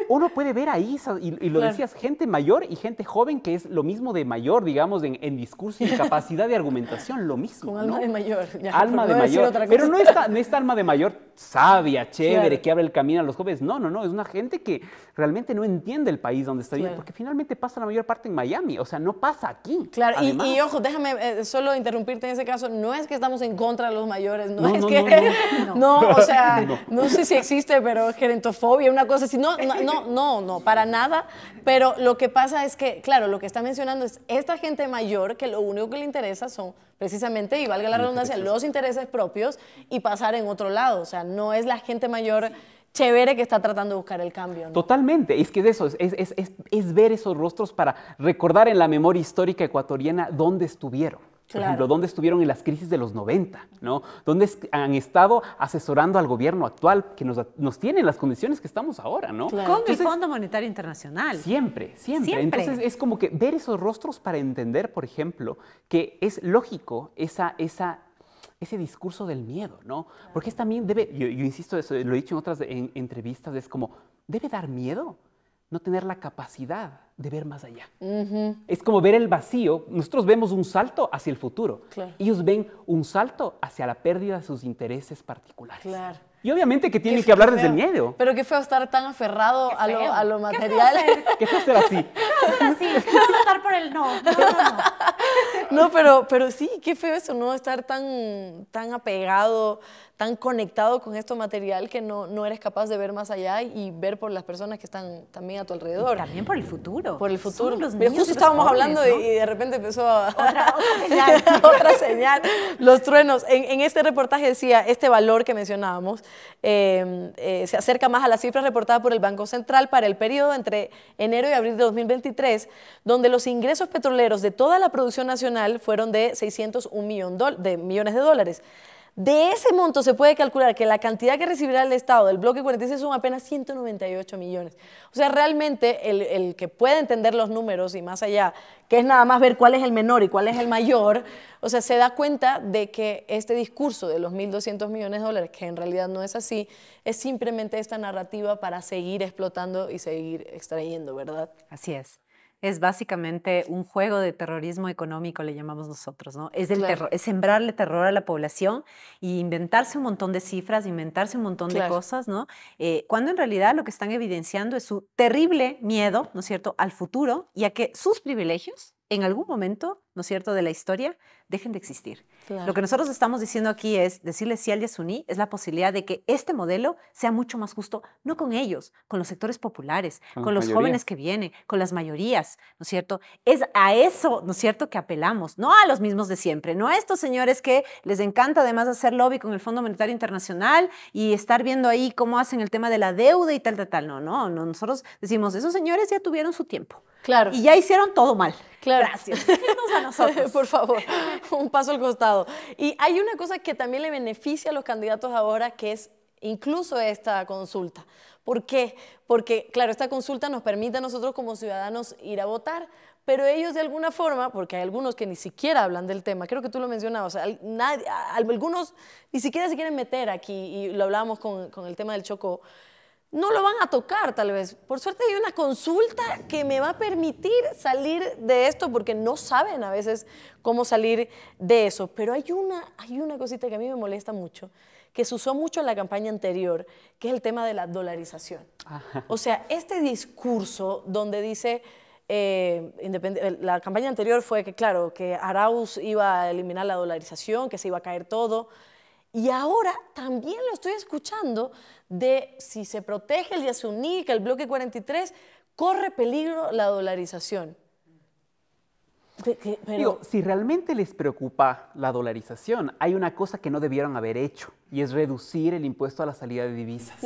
Uno puede ver ahí, y, lo decías, gente mayor y gente joven, que es lo mismo de mayor, digamos, en, discurso y capacidad de argumentación, lo mismo. Con alma de mayor. alma de mayor. Pero no está, no esta alma de mayor sabia, chévere, que abre el camino a los jóvenes. No, no, no, es una gente que realmente no entiende el país donde está viviendo, porque finalmente pasa la mayor parte en Miami, o sea, no pasa aquí. Claro, y, ojo, déjame eh, solo interrumpirte en ese caso, no es que estamos en contra de los mayores, no, es que, no, o sea, no. sé si existe, pero gerentofobia, una cosa así, no, no, no, no, para nada, pero lo que pasa es que, claro, lo que está mencionando es esta gente mayor que lo único que le interesa son precisamente, y valga la redundancia, los intereses propios y pasar en otro lado. O sea, no es la gente mayor chévere que está tratando de buscar el cambio. Totalmente, es que es eso, es, es, es ver esos rostros para recordar en la memoria histórica ecuatoriana dónde estuvieron. Por ejemplo, ¿dónde estuvieron en las crisis de los 90? ¿no? ¿Dónde han estado asesorando al gobierno actual que nos, nos tiene en las condiciones que estamos ahora? ¿no? Con el Fondo Monetario Internacional. Siempre, siempre, Entonces es como que ver esos rostros para entender, por ejemplo, que es lógico esa, ese discurso del miedo, ¿no? Porque es también debe, yo, insisto, eso, lo he dicho en otras entrevistas, es como, ¿debe dar miedo? no tener la capacidad de ver más allá. Es como ver el vacío. Nosotros vemos un salto hacia el futuro. Ellos ven un salto hacia la pérdida de sus intereses particulares. Y obviamente que tienen que hablar desde el miedo. Pero qué feo estar tan aferrado a lo, material. Qué feo ser, así. Qué así. por el no. No, no, no. pero, pero sí, qué feo eso, ¿no? Estar tan, tan apegado tan conectado con esto material que no, no eres capaz de ver más allá y ver por las personas que están también a tu alrededor. Y también por el futuro. Por el futuro. justo estábamos hablando y de repente empezó a... Otra, otra señal. otra señal. Los truenos. En, este reportaje decía, este valor que mencionábamos em, eh, se acerca más a las cifras reportadas por el Banco Central para el periodo entre enero y abril de 2023, donde los ingresos petroleros de toda la producción nacional fueron de 601 millón de millones de dólares. De ese monto se puede calcular que la cantidad que recibirá el Estado del bloque 46 son apenas 198 millones. O sea, realmente el, que puede entender los números y más allá, que es nada más ver cuál es el menor y cuál es el mayor, o sea, se da cuenta de que este discurso de los 1.200 millones de dólares, que en realidad no es así, es simplemente esta narrativa para seguir explotando y seguir extrayendo, ¿verdad? Así es es básicamente un juego de terrorismo económico, le llamamos nosotros, ¿no? Es, terror, es sembrarle terror a la población e inventarse un montón de cifras, inventarse un montón de cosas, ¿no? Eh, cuando en realidad lo que están evidenciando es su terrible miedo, ¿no es cierto?, al futuro y a que sus privilegios en algún momento ¿no es cierto?, de la historia, dejen de existir. Lo que nosotros estamos diciendo aquí es decirle si al Yasuní, es la posibilidad de que este modelo sea mucho más justo, no con ellos, con los sectores populares, con, los jóvenes que vienen, con las mayorías, ¿no es cierto? Es a eso, ¿no es cierto?, que apelamos, no a los mismos de siempre, no a estos señores que les encanta además hacer lobby con el Fondo Monetario Internacional y estar viendo ahí cómo hacen el tema de la deuda y tal, tal, tal. No, no, no nosotros decimos, esos señores ya tuvieron su tiempo. Claro. Y ya hicieron todo mal. Claro. Gracias. Por favor, un paso al costado. Y hay una cosa que también le beneficia a los candidatos ahora, que es incluso esta consulta. ¿Por qué? Porque, claro, esta consulta nos permite a nosotros como ciudadanos ir a votar, pero ellos de alguna forma, porque hay algunos que ni siquiera hablan del tema, creo que tú lo mencionabas, algunos ni siquiera se quieren meter aquí, y lo hablábamos con, con el tema del Chocó, no lo van a tocar tal vez. Por suerte hay una consulta que me va a permitir salir de esto porque no saben a veces cómo salir de eso. Pero hay una, hay una cosita que a mí me molesta mucho, que se usó mucho en la campaña anterior, que es el tema de la dolarización. O sea, este discurso donde dice... Eh, eh, la campaña anterior fue que, claro, que Arauz iba a eliminar la dolarización, que se iba a caer todo. Y ahora también lo estoy escuchando de si se protege el Yasunica, el bloque 43, corre peligro la dolarización. Pero, si realmente les preocupa la dolarización, hay una cosa que no debieron haber hecho y es reducir el impuesto a la salida de divisas.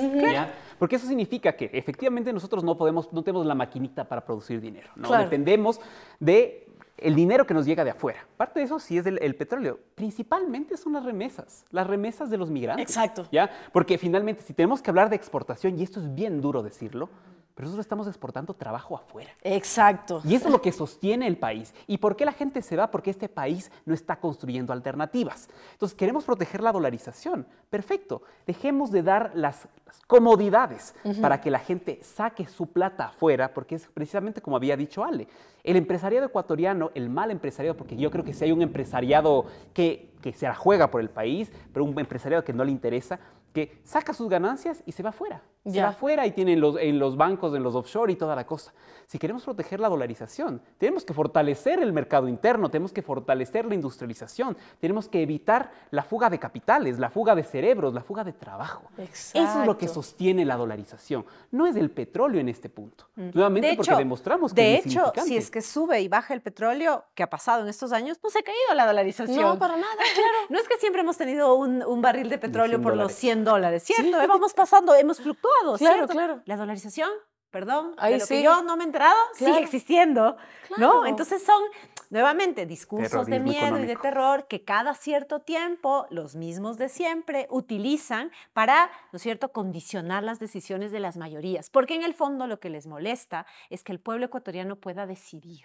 Porque eso significa que efectivamente nosotros no podemos, no tenemos la maquinita para producir dinero. ¿no? Dependemos de el dinero que nos llega de afuera. Parte de eso sí es el, petróleo. Principalmente son las remesas, las remesas de los migrantes. Exacto. ¿ya? Porque finalmente, si tenemos que hablar de exportación, y esto es bien duro decirlo, pero nosotros estamos exportando trabajo afuera. Exacto. Y eso es lo que sostiene el país. ¿Y por qué la gente se va? Porque este país no está construyendo alternativas. Entonces, queremos proteger la dolarización. Perfecto. Dejemos de dar las, comodidades para que la gente saque su plata afuera, porque es precisamente como había dicho Ale. El empresariado ecuatoriano, el mal empresariado, porque yo creo que si hay un empresariado que, que se la juega por el país, pero un empresariado que no le interesa, que saca sus ganancias y se va afuera se afuera y tienen en los, en los bancos, en los offshore y toda la cosa. Si queremos proteger la dolarización, tenemos que fortalecer el mercado interno, tenemos que fortalecer la industrialización, tenemos que evitar la fuga de capitales, la fuga de cerebros, la fuga de trabajo. Eso es lo que sostiene la dolarización, no es el petróleo en este punto. Mm. Nuevamente, porque demostramos que... De hecho, si es que sube y baja el petróleo, que ha pasado en estos años, no pues se ha caído la dolarización. No, para nada, claro. no es que siempre hemos tenido un, barril de petróleo por los 100 dólares, ¿cierto? Eh, vamos pasando, hemos fluctuado claro, La dolarización, perdón, que yo no me he enterado, sigue existiendo, ¿no? Entonces son nuevamente discursos de miedo y de terror que cada cierto tiempo los mismos de siempre utilizan para, ¿no cierto?, condicionar las decisiones de las mayorías, porque en el fondo lo que les molesta es que el pueblo ecuatoriano pueda decidir.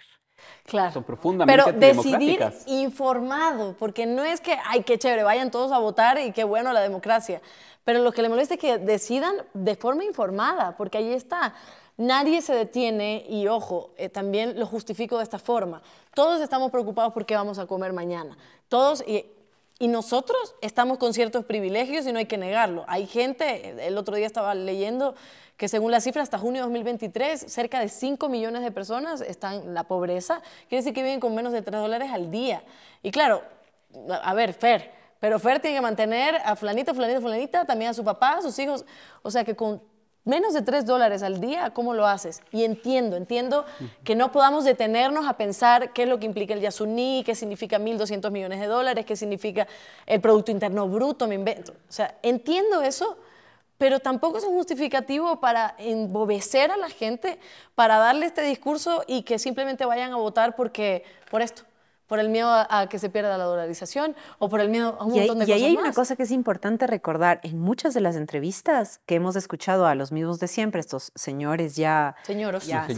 Claro. Son profundamente Pero decidir informado, porque no es que, ay, qué chévere, vayan todos a votar y qué bueno la democracia. Pero lo que le molesta es que decidan de forma informada, porque ahí está. Nadie se detiene y ojo, eh, también lo justifico de esta forma. Todos estamos preocupados por qué vamos a comer mañana. Todos y, nosotros estamos con ciertos privilegios y no hay que negarlo. Hay gente, eh, el otro día estaba leyendo que según las cifras hasta junio de 2023 cerca de 5 millones de personas están en la pobreza. Quiere decir que viven con menos de 3 dólares al día. Y claro, a ver, Fer, pero Fer tiene que mantener a Flanita, Flanita, Flanita, también a su papá, a sus hijos. O sea que con menos de tres dólares al día, ¿cómo lo haces? Y entiendo, entiendo que no podamos detenernos a pensar qué es lo que implica el Yasuní, qué significa 1.200 millones de dólares, qué significa el Producto Interno Bruto, me invento. O sea, entiendo eso, pero tampoco es un justificativo para embobecer a la gente, para darle este discurso y que simplemente vayan a votar porque, por esto por el miedo a, que se pierda la dolarización o por el miedo a un montón de cosas. Y ahí hay una cosa que es importante recordar. En muchas de las entrevistas que hemos escuchado a los mismos de siempre, estos señores ya. Señoros. señores,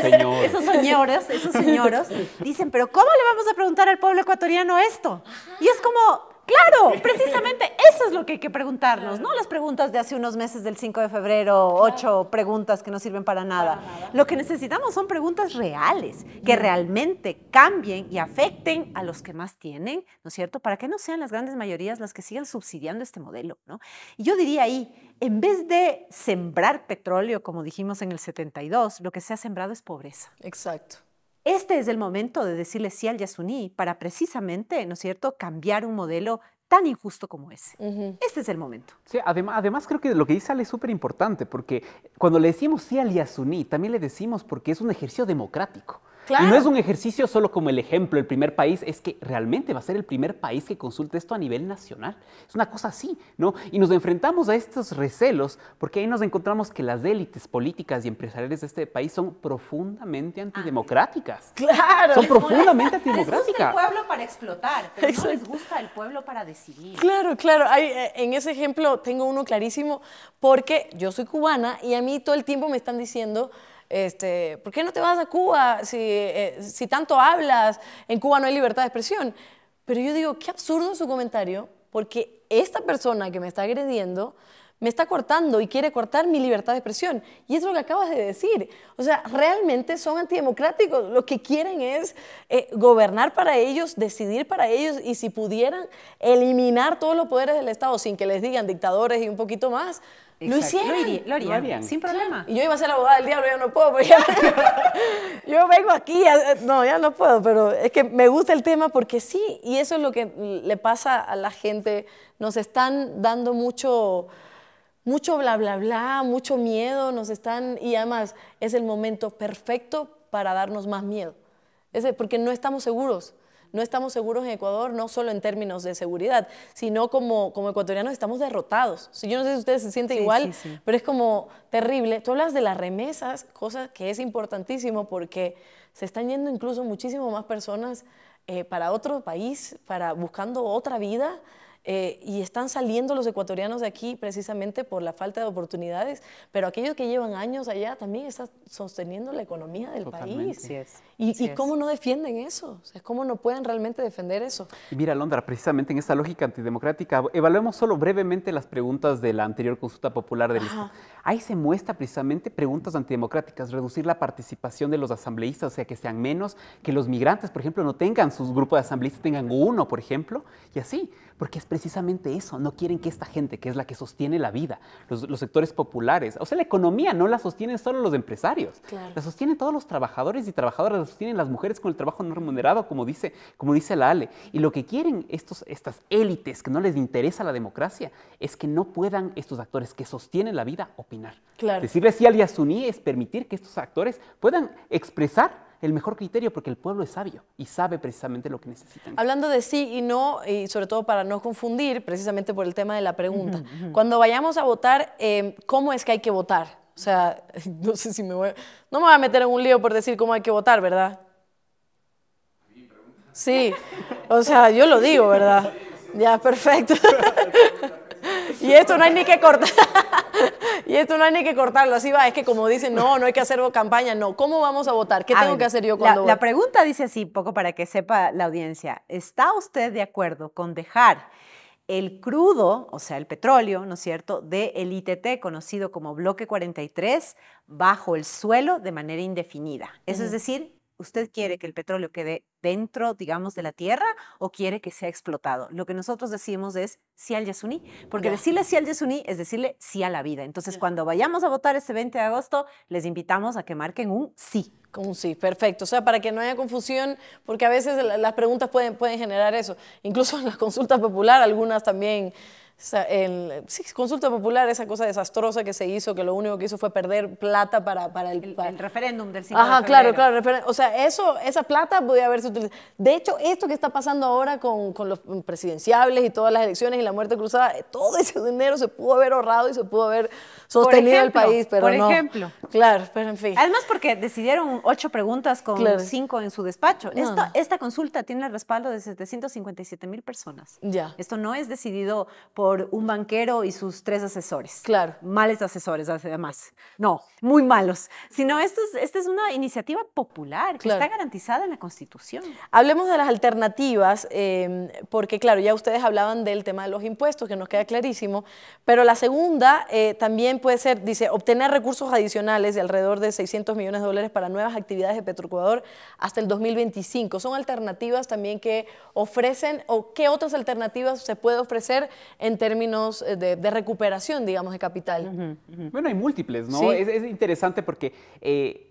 señores. Esos señores, esos señores, dicen, pero ¿cómo le vamos a preguntar al pueblo ecuatoriano esto? Y es como Claro, precisamente eso es lo que hay que preguntarnos, no las preguntas de hace unos meses del 5 de febrero, ocho preguntas que no sirven para nada. Lo que necesitamos son preguntas reales, que realmente cambien y afecten a los que más tienen, ¿no es cierto? Para que no sean las grandes mayorías las que sigan subsidiando este modelo, ¿no? Y yo diría ahí, en vez de sembrar petróleo, como dijimos en el 72, lo que se ha sembrado es pobreza. Exacto. Este es el momento de decirle sí al Yasuní para precisamente, ¿no es cierto?, cambiar un modelo tan injusto como ese. Este es el momento. Sí, además, además creo que lo que dice Ale es súper importante, porque cuando le decimos sí al Yasuní, también le decimos porque es un ejercicio democrático. Y no es un ejercicio solo como el ejemplo, el primer país, es que realmente va a ser el primer país que consulte esto a nivel nacional. Es una cosa así, ¿no? Y nos enfrentamos a estos recelos porque ahí nos encontramos que las élites políticas y empresariales de este país son profundamente ah, antidemocráticas. Claro. Son profundamente antidemocráticas. Les gusta el pueblo para explotar, pero no les gusta el pueblo para decidir. Claro, claro. Eh, en ese ejemplo tengo uno clarísimo porque yo soy cubana y a mí todo el tiempo me están diciendo este, ¿por qué no te vas a Cuba eh, si, tanto hablas? En Cuba no hay libertad de expresión. Pero yo digo, qué absurdo su comentario, porque esta persona que me está agrediendo me está cortando y quiere cortar mi libertad de expresión. Y es lo que acabas de decir. O sea, realmente son antidemocráticos. Lo que quieren es eh, gobernar para ellos, decidir para ellos y si pudieran eliminar todos los poderes del Estado sin que les digan dictadores y un poquito más, lo hicieron. sin problema. Y yo iba a ser la abogada del diablo, ya no puedo. yo vengo aquí, eh, no, ya no puedo, pero es que me gusta el tema porque sí, y eso es lo que le pasa a la gente. Nos están dando mucho, mucho bla, bla, bla, mucho miedo, nos están, y además es el momento perfecto para darnos más miedo. Es porque no estamos seguros no estamos seguros en Ecuador, no solo en términos de seguridad, sino como, como ecuatorianos estamos derrotados. Yo no sé si ustedes se sienten igual, pero es como terrible. Tú hablas de las remesas, cosa que es importantísimo porque se están yendo incluso muchísimo más personas eh, para otro país, para buscando otra vida. Eh, y están saliendo los ecuatorianos de aquí precisamente por la falta de oportunidades, pero aquellos que llevan años allá también están sosteniendo la economía del país. y, cómo no defienden eso? O ¿Cómo no pueden realmente defender eso? mira, Londra, precisamente en esta lógica antidemocrática, evaluemos solo brevemente las preguntas de la anterior consulta popular del mismo. Ahí se muestra precisamente preguntas antidemocráticas, reducir la participación de los asambleístas, o sea, que sean menos, que los migrantes, por ejemplo, no tengan sus grupos de asambleístas, tengan uno, por ejemplo, y así porque es precisamente eso, no quieren que esta gente, que es la que sostiene la vida, los, sectores populares, o sea, la economía no la sostienen solo los empresarios, la sostienen todos los trabajadores y trabajadoras, la sostienen las mujeres con el trabajo no remunerado, como dice, como dice la ALE. Y lo que quieren estos, estas élites que no les interesa la democracia es que no puedan estos actores que sostienen la vida opinar. Claro. Decirle sí al Yasuní es permitir que estos actores puedan expresar el mejor criterio porque el pueblo es sabio y sabe precisamente lo que necesitan. Hablando de sí y no, y sobre todo para no confundir, precisamente por el tema de la pregunta, cuando vayamos a votar, em, ¿cómo es que hay que votar? O sea, no sé si me voy, no me voy a meter en un lío por decir cómo hay que votar, ¿verdad? Sí, o sea, yo lo digo, ¿verdad? Ya, perfecto. y esto no hay ni que cortar. y esto no hay ni que cortarlo, así va. Es que como dicen, no, no hay que hacer campaña, no. ¿Cómo vamos a votar? ¿Qué tengo que hacer yo cuando la, la pregunta dice así, poco para que sepa la audiencia. ¿Está usted de acuerdo con dejar el crudo, o sea, el petróleo, ¿no es cierto?, del ITT, conocido como bloque 43, bajo el suelo de manera indefinida. Eso es decir, ¿Usted quiere que el petróleo quede dentro, digamos, de la tierra o quiere que sea explotado? Lo que nosotros decimos es sí al Yasuní, porque decirle sí al Yasuní es decirle sí a la vida. Entonces, cuando vayamos a votar este 20 de agosto, les invitamos a que marquen un sí. un sí, perfecto. O sea, para que no haya confusión, porque a veces las preguntas pueden, pueden generar eso. Incluso en las consultas populares, algunas también sí, consulta popular, esa cosa desastrosa que se hizo, que lo único que hizo fue perder plata para, para el, referéndum del 5 Ajá, claro, claro. O sea, eso, esa plata podía haberse utilizado. De hecho, esto que está pasando ahora con, los presidenciales y todas las elecciones y la muerte cruzada, eh, todo ese dinero se pudo haber ahorrado y se pudo haber sostenido el país, pero por no. ejemplo. Claro, pero en fin. Además, porque decidieron ocho preguntas con cinco en su despacho. esta consulta tiene el respaldo de 757 mil personas. Ya. Esto no es decidido por un banquero y sus tres asesores. Claro. Males asesores, además. No, muy malos. Sino esto es, esta es una iniciativa popular que está garantizada en la Constitución. Hablemos de las alternativas, em, porque claro, ya ustedes hablaban del tema de los impuestos, que nos queda clarísimo, pero la segunda eh, también puede ser, dice, obtener recursos adicionales de alrededor de 600 millones de dólares para nuevas actividades de Petrocuador hasta el 2025. Son alternativas también que ofrecen, o qué otras alternativas se puede ofrecer en términos eh, de, recuperación, digamos, de capital. Bueno, hay múltiples, ¿no? Es, interesante porque... Eh,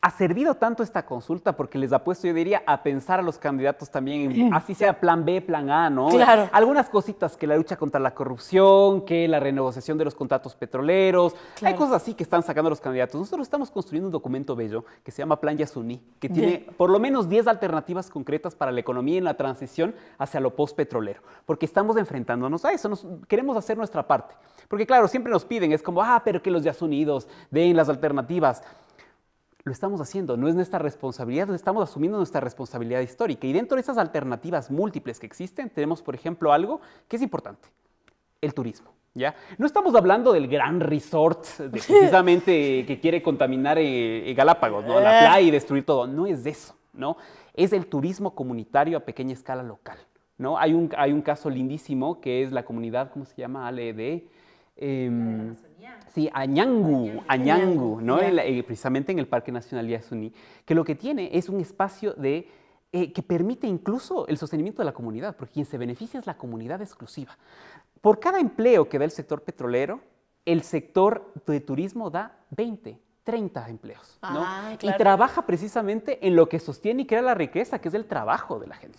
ha servido tanto esta consulta porque les ha puesto, yo diría, a pensar a los candidatos también, así sea plan B, plan A, ¿no? Claro. Algunas cositas que la lucha contra la corrupción, que la renegociación de los contratos petroleros, claro. hay cosas así que están sacando los candidatos. Nosotros estamos construyendo un documento bello que se llama Plan Yasuní, que tiene por lo menos 10 alternativas concretas para la economía en la transición hacia lo postpetrolero, porque estamos enfrentándonos a eso, queremos hacer nuestra parte. Porque claro, siempre nos piden, es como, ah, pero que los Yasunidos den las alternativas lo estamos haciendo, no es nuestra responsabilidad, estamos asumiendo nuestra responsabilidad histórica. Y dentro de esas alternativas múltiples que existen, tenemos, por ejemplo, algo que es importante, el turismo. ¿Ya? No estamos hablando del gran resort precisamente que quiere contaminar eh, Galápagos, ¿no? la eh. playa y destruir todo. No es eso, ¿no? Es el turismo comunitario a pequeña escala local. ¿no? Hay, un, hay un caso lindísimo que es la comunidad, ¿cómo se llama? Ale de... Em, Sí, Añangu, ¿no? Eh, precisamente en el Parque Nacional Yasuní, que lo que tiene es un espacio eh, que permite incluso el sostenimiento de la comunidad, porque quien se beneficia es la comunidad exclusiva. Por cada empleo que da el sector petrolero, el sector de turismo da 20, 30 empleos. Ah, y trabaja precisamente en lo que sostiene y crea la riqueza, que es el trabajo de la gente.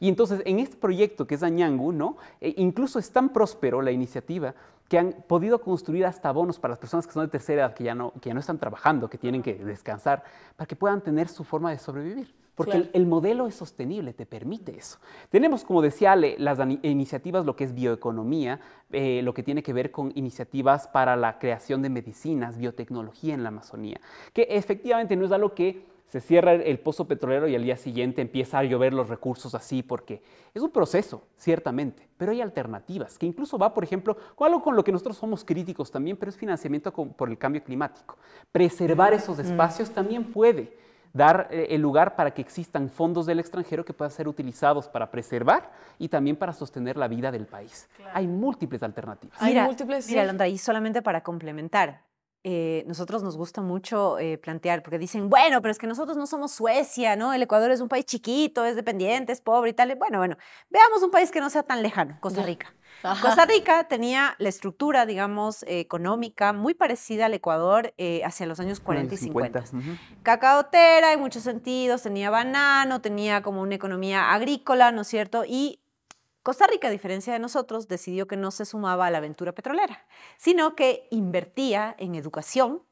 Y entonces, en este proyecto que es Añangu, ¿no? Eh, incluso es tan próspero la iniciativa que han podido construir hasta bonos para las personas que son de tercera edad, que ya no, que no están trabajando, que tienen que descansar, para que puedan tener su forma de sobrevivir. Porque el, modelo es sostenible, te permite eso. Tenemos, como decía Ale, las iniciativas, lo que es bioeconomía, eh, lo que tiene que ver con iniciativas para la creación de medicinas, biotecnología en la Amazonía, que efectivamente no es algo que se cierra el pozo petrolero y al día siguiente empieza a llover los recursos así, porque es un proceso, ciertamente, pero hay alternativas, que incluso va, por ejemplo, con algo con lo que nosotros somos críticos también, pero es financiamiento por el cambio climático. Preservar esos mm. espacios también puede dar eh, el lugar para que existan fondos del extranjero que puedan ser utilizados para preservar y también para sostener la vida del país. Hay múltiples alternativas. Hay múltiples. Mira, y solamente para complementar, eh, nosotros nos gusta mucho eh, plantear, porque dicen, bueno, pero es que nosotros no somos Suecia, ¿no? El Ecuador es un país chiquito, es dependiente, es pobre y tal. Bueno, bueno, veamos un país que no sea tan lejano, Costa Rica. Costa Rica tenía la estructura, digamos, económica muy parecida al Ecuador eh, hacia los años 40 y 50. Cacaotera en muchos sentidos, tenía banano, tenía como una economía agrícola, ¿no es cierto? Y Costa Rica, a diferencia de nosotros, decidió que no se sumaba a la aventura petrolera, sino que invertía en educación,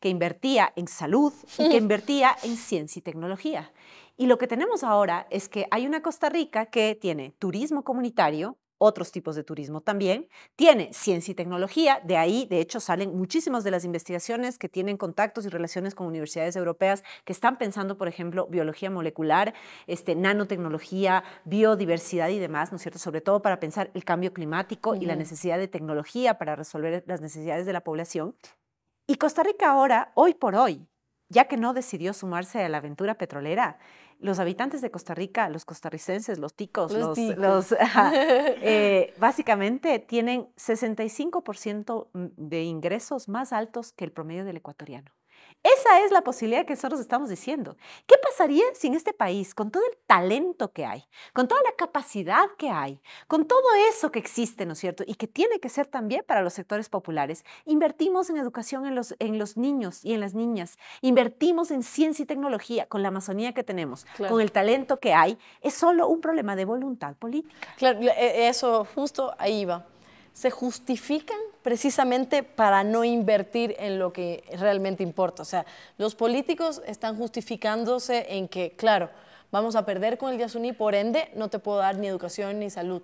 que invertía en salud y que invertía en ciencia y tecnología. Y lo que tenemos ahora es que hay una Costa Rica que tiene turismo comunitario, otros tipos de turismo también. Tiene ciencia y tecnología, de ahí de hecho salen muchísimas de las investigaciones que tienen contactos y relaciones con universidades europeas que están pensando, por ejemplo, biología molecular, este, nanotecnología, biodiversidad y demás, ¿no es cierto? Sobre todo para pensar el cambio climático y la necesidad de tecnología para resolver las necesidades de la población. Y Costa Rica ahora, hoy por hoy, ya que no decidió sumarse a la aventura petrolera, los habitantes de Costa Rica, los costarricenses, los ticos, los, eh, básicamente tienen 65% mm, de ingresos más altos que el promedio del ecuatoriano. Esa es la posibilidad que nosotros estamos diciendo. ¿Qué pasaría si en este país, con todo el talento que hay, con toda la capacidad que hay, con todo eso que existe, ¿no es cierto? Y que tiene que ser también para los sectores populares, invertimos en educación en los, en los niños y en las niñas, invertimos en ciencia y tecnología con la Amazonía que tenemos, con el talento que hay, es solo un problema de voluntad política. Claro, eh, eso justo ahí va se justifican precisamente para no invertir en lo que realmente importa. O sea, los políticos están justificándose en que, claro, vamos a perder con el Yasuní, por ende no te puedo dar ni educación ni salud.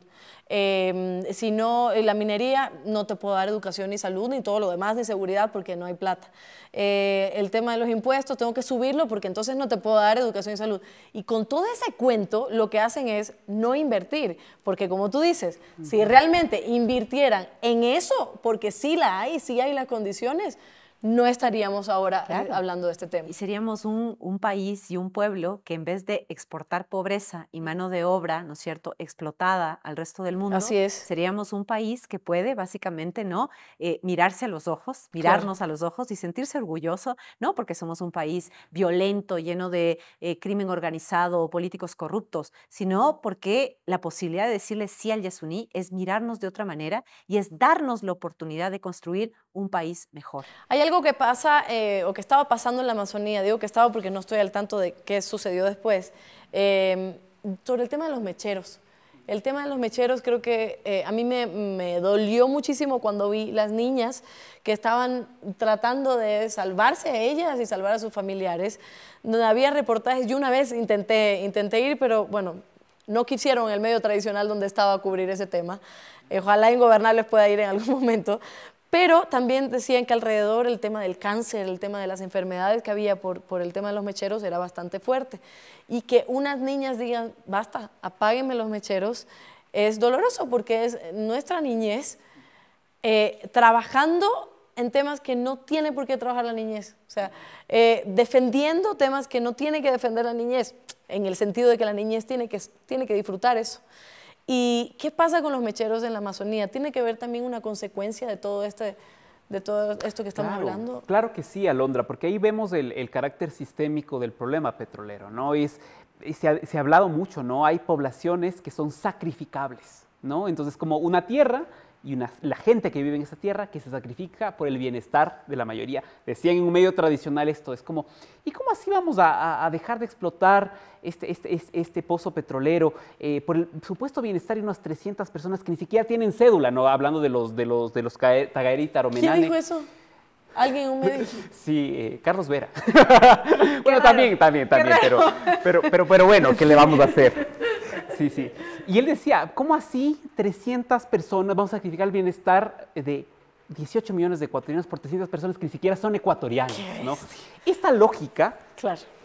Em, si no, la minería no te puedo dar educación ni salud, ni todo lo demás, ni seguridad, porque no hay plata. Eh, el tema de los impuestos, tengo que subirlo porque entonces no te puedo dar educación y salud. Y con todo ese cuento, lo que hacen es no invertir, porque como tú dices, si realmente invirtieran en eso, porque sí la hay, sí hay las condiciones, no estaríamos ahora eh, hablando de este tema. Y seríamos un, país y un pueblo que en vez de exportar pobreza y mano de obra, ¿no es cierto?, explotada al resto del mundo, Así es. seríamos un país que puede básicamente, ¿no?, eh, mirarse a los ojos, mirarnos a los ojos y sentirse orgulloso, ¿no?, porque somos un país violento, lleno de eh, crimen organizado o políticos corruptos, sino porque la posibilidad de decirle sí al Yasuní es mirarnos de otra manera y es darnos la oportunidad de construir un país mejor. Hay algo que pasa eh, o que estaba pasando en la Amazonía, digo que estaba porque no estoy al tanto de qué sucedió después, em, sobre el tema de los mecheros. El tema de los mecheros creo que eh, a mí me, dolió muchísimo cuando vi las niñas que estaban tratando de salvarse a ellas y salvar a sus familiares. Había reportajes, yo una vez intenté, intenté ir, pero bueno, no quisieron el medio tradicional donde estaba a cubrir ese tema. ojalá Ingobernables pueda ir en algún momento, pero también decían que alrededor el tema del cáncer, el tema de las enfermedades que había por, el tema de los mecheros era bastante fuerte. Y que unas niñas digan, basta, apáguenme los mecheros, es doloroso porque es nuestra niñez eh, trabajando en temas que no tiene por qué trabajar la niñez. O sea, eh, defendiendo temas que no tiene que defender la niñez, en el sentido de que la niñez tiene que, tiene que disfrutar eso. ¿Y qué pasa con los mecheros en la Amazonía? ¿Tiene que ver también una consecuencia de todo este de todo esto que estamos hablando? Claro que sí, Alondra, porque ahí vemos el, carácter sistémico del problema petrolero, ¿no? Es, se ha, se ha hablado mucho, ¿no? Hay poblaciones que son sacrificables, ¿no? Entonces, como una tierra y la gente que vive en esa tierra que se sacrifica por el bienestar de la mayoría. Decían en un medio tradicional esto, es como, ¿y cómo así vamos a, dejar de explotar este, este, este, pozo petrolero eh, por el supuesto bienestar de unas 300 personas que ni siquiera tienen cédula, ¿no? Hablando de los, de los, de los Tagaeri Taromenane. ¿Quién dijo eso? Alguien un medio? Sí, eh, Carlos Vera. bueno, también, también, también, pero, pero, pero, pero bueno, ¿qué le vamos a hacer? Sí, sí. Y él decía, ¿cómo así 300 personas vamos a sacrificar el bienestar de 18 millones de ecuatorianos por 300 personas que ni siquiera son ecuatorianos? Esta lógica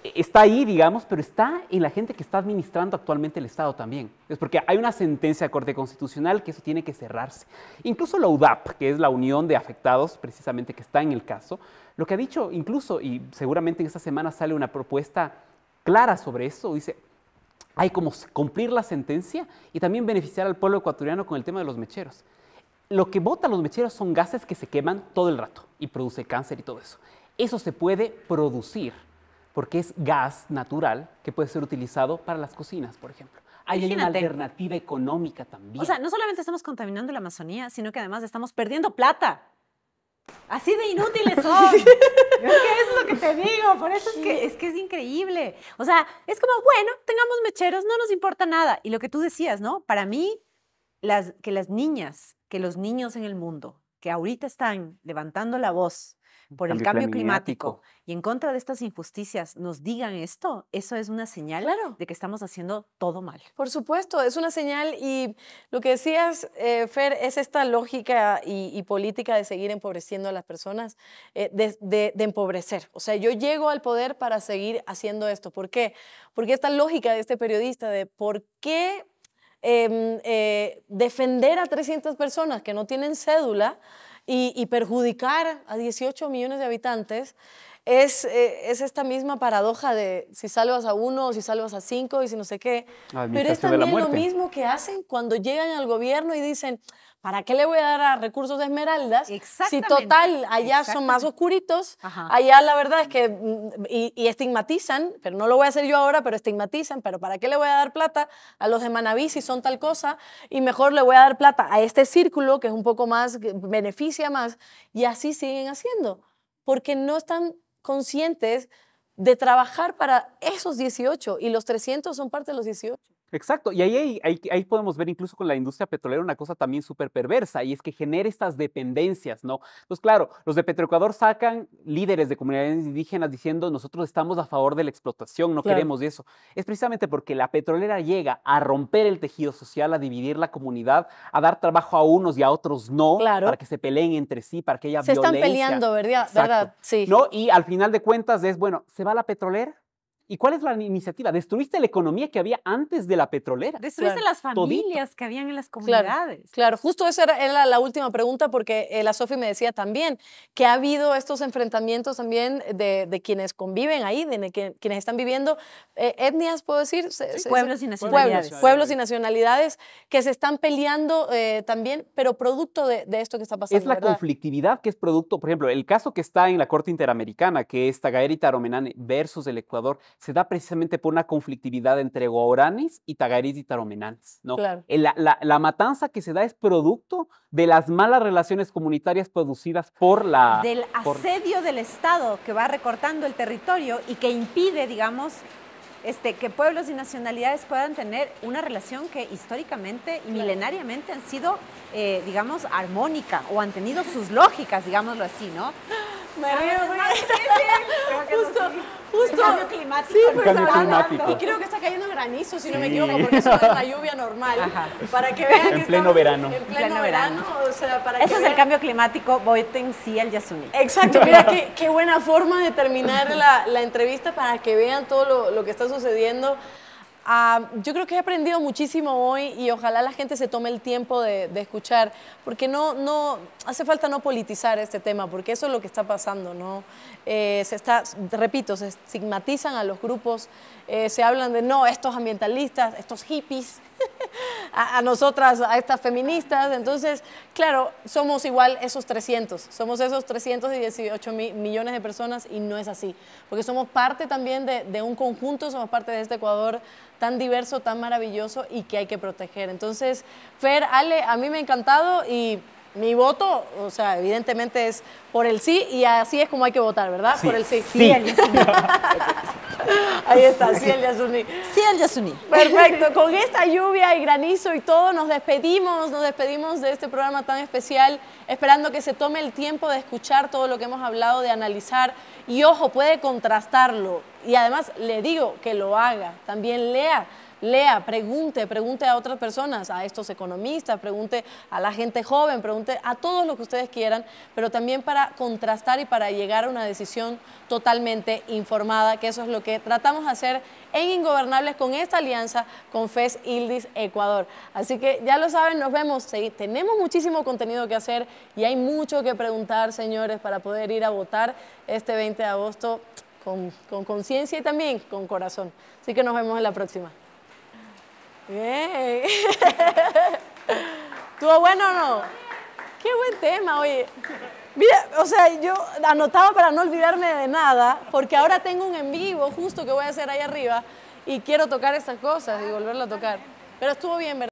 e-, está ahí, digamos, pero está en la gente que está administrando actualmente el Estado también. Es porque hay una sentencia de Corte Constitucional que eso tiene que cerrarse. Incluso la UDAP, que es la unión de afectados precisamente que está en el caso, lo que ha dicho incluso, y seguramente en esta semana sale una propuesta clara sobre eso, dice, hay como cumplir la sentencia y también beneficiar al pueblo ecuatoriano con el tema de los mecheros. Lo que botan los mecheros son gases que se queman todo el rato y produce cáncer y todo eso. Eso se puede producir porque es gas natural que puede ser utilizado para las cocinas, por ejemplo. Hay una alternativa económica también. O sea, no solamente estamos contaminando la Amazonía, sino que además estamos perdiendo plata. Así de inútiles son. es lo que te digo, por eso es que, es increíble. O sea, es como, bueno, tengamos mecheros, no nos importa nada. Y lo que tú decías, ¿no? Para mí, que las niñas, que los niños en el mundo, que ahorita están levantando la voz por el cambio, climático. y en contra de estas injusticias nos digan esto, eso es una señal de que estamos haciendo todo mal. Por supuesto, es una señal y lo que decías, eh, Fer, es esta lógica y, política de seguir empobreciendo a las personas, eh, de, empobrecer. O sea, yo llego al poder para seguir haciendo esto. ¿Por qué? Porque esta lógica de este periodista de por qué em, eh, defender a 300 personas que no tienen cédula y, perjudicar a 18 millones de habitantes, es, eh, es, esta misma paradoja de si salvas a uno o si salvas a cinco y si no sé qué. Pero es también lo mismo que hacen cuando llegan al gobierno y dicen, ¿para qué le voy a dar a recursos de esmeraldas? Si total, allá son más oscuritos, allá la verdad es que, mm, y, estigmatizan, pero no lo voy a hacer yo ahora, pero estigmatizan, pero ¿para qué le voy a dar plata a los de Manaví si son tal cosa? Y mejor le voy a dar plata a este círculo que es un poco más, beneficia más, y así siguen haciendo, porque no están conscientes de trabajar para esos 18 y los 300 son parte de los 18. Exacto, y ahí, podemos ver incluso con la industria petrolera una cosa también súper perversa, y es que genera estas dependencias, ¿no? Entonces, claro, los de Petroecuador sacan líderes de comunidades indígenas diciendo, nosotros estamos a favor de la explotación, no queremos eso. Es precisamente porque la petrolera llega a romper el tejido social, a dividir la comunidad, a dar trabajo a unos y a otros no, para que se peleen entre sí, para que haya violencia. Se están peleando, ¿verdad? ¿verdad? Sí. ¿No? Y al final de cuentas es, bueno, ¿se va la petrolera? ¿Y cuál es la iniciativa? Destruiste la economía que había antes de la petrolera. Destruiste las familias que habían en las comunidades. Claro, justo esa era, la última pregunta porque eh, la Sofi me decía también que ha habido estos enfrentamientos también de, quienes conviven ahí, de, quienes están viviendo eh, etnias, puedo decir. pueblos y nacionalidades. Pueblos, y nacionalidades que se están peleando eh, también, pero producto de, esto que está pasando. Es la conflictividad que es producto, por ejemplo, el caso que está en la Corte Interamericana, que es Tagaerita Taromenane versus el Ecuador se da precisamente por una conflictividad entre Guaranis y Tagaris y Taromenanes. ¿no? Eh, la, matanza que se da es producto de las malas relaciones comunitarias producidas por la... Del asedio del Estado que va recortando el territorio y que impide, digamos, este, que pueblos y nacionalidades puedan tener una relación que históricamente y milenariamente han sido, eh, digamos, armónica o han tenido sus lógicas, digámoslo así, ¿no? justo, justo. El cambio climático. Y pues, creo que está cayendo granizo, si no me equivoco, porque eso es la lluvia normal. Para que vean en pleno verano. En pleno, verano. O sea, para Ese es el cambio climático, voten sí al Yasuni. Exacto, mira qué, qué, buena forma de terminar la, la entrevista para que vean todo lo, lo que está sucediendo Ah, yo creo que he aprendido muchísimo hoy y ojalá la gente se tome el tiempo de, escuchar, porque no, no hace falta no politizar este tema, porque eso es lo que está pasando, ¿no? Eh, se está, repito, se estigmatizan a los grupos eh, se hablan de no, estos ambientalistas, estos hippies, a, nosotras, a estas feministas. Entonces, claro, somos igual esos 300, somos esos 318 millones de personas y no es así, porque somos parte también de, de, un conjunto, somos parte de este Ecuador tan diverso, tan maravilloso y que hay que proteger. Entonces, Fer, Ale, a mí me ha encantado y mi voto, o sea, evidentemente es por el sí y así es como hay que votar, ¿verdad? por el sí. Sí, Ahí está, sí el Yasuni. Sí el Yasuni. Perfecto, con esta lluvia y granizo y todo nos despedimos, nos despedimos de este programa tan especial, esperando que se tome el tiempo de escuchar todo lo que hemos hablado, de analizar y ojo, puede contrastarlo y además le digo que lo haga, también lea lea, pregunte, pregunte a otras personas, a estos economistas, pregunte a la gente joven, pregunte a todos lo que ustedes quieran, pero también para contrastar y para llegar a una decisión totalmente informada, que eso es lo que tratamos de hacer en Ingobernables con esta alianza con FES Ildis Ecuador. Así que ya lo saben, nos vemos. tenemos muchísimo contenido que hacer y hay mucho que preguntar, señores, para poder ir a votar este 20 de agosto con conciencia y también con corazón. Así que nos vemos en la próxima. Bien. ¿Estuvo bueno o no? Qué buen tema, oye. Mira, o sea, yo anotaba para no olvidarme de nada, porque ahora tengo un en vivo justo que voy a hacer ahí arriba y quiero tocar esas cosas y volverlo a tocar. Pero estuvo bien, ¿verdad?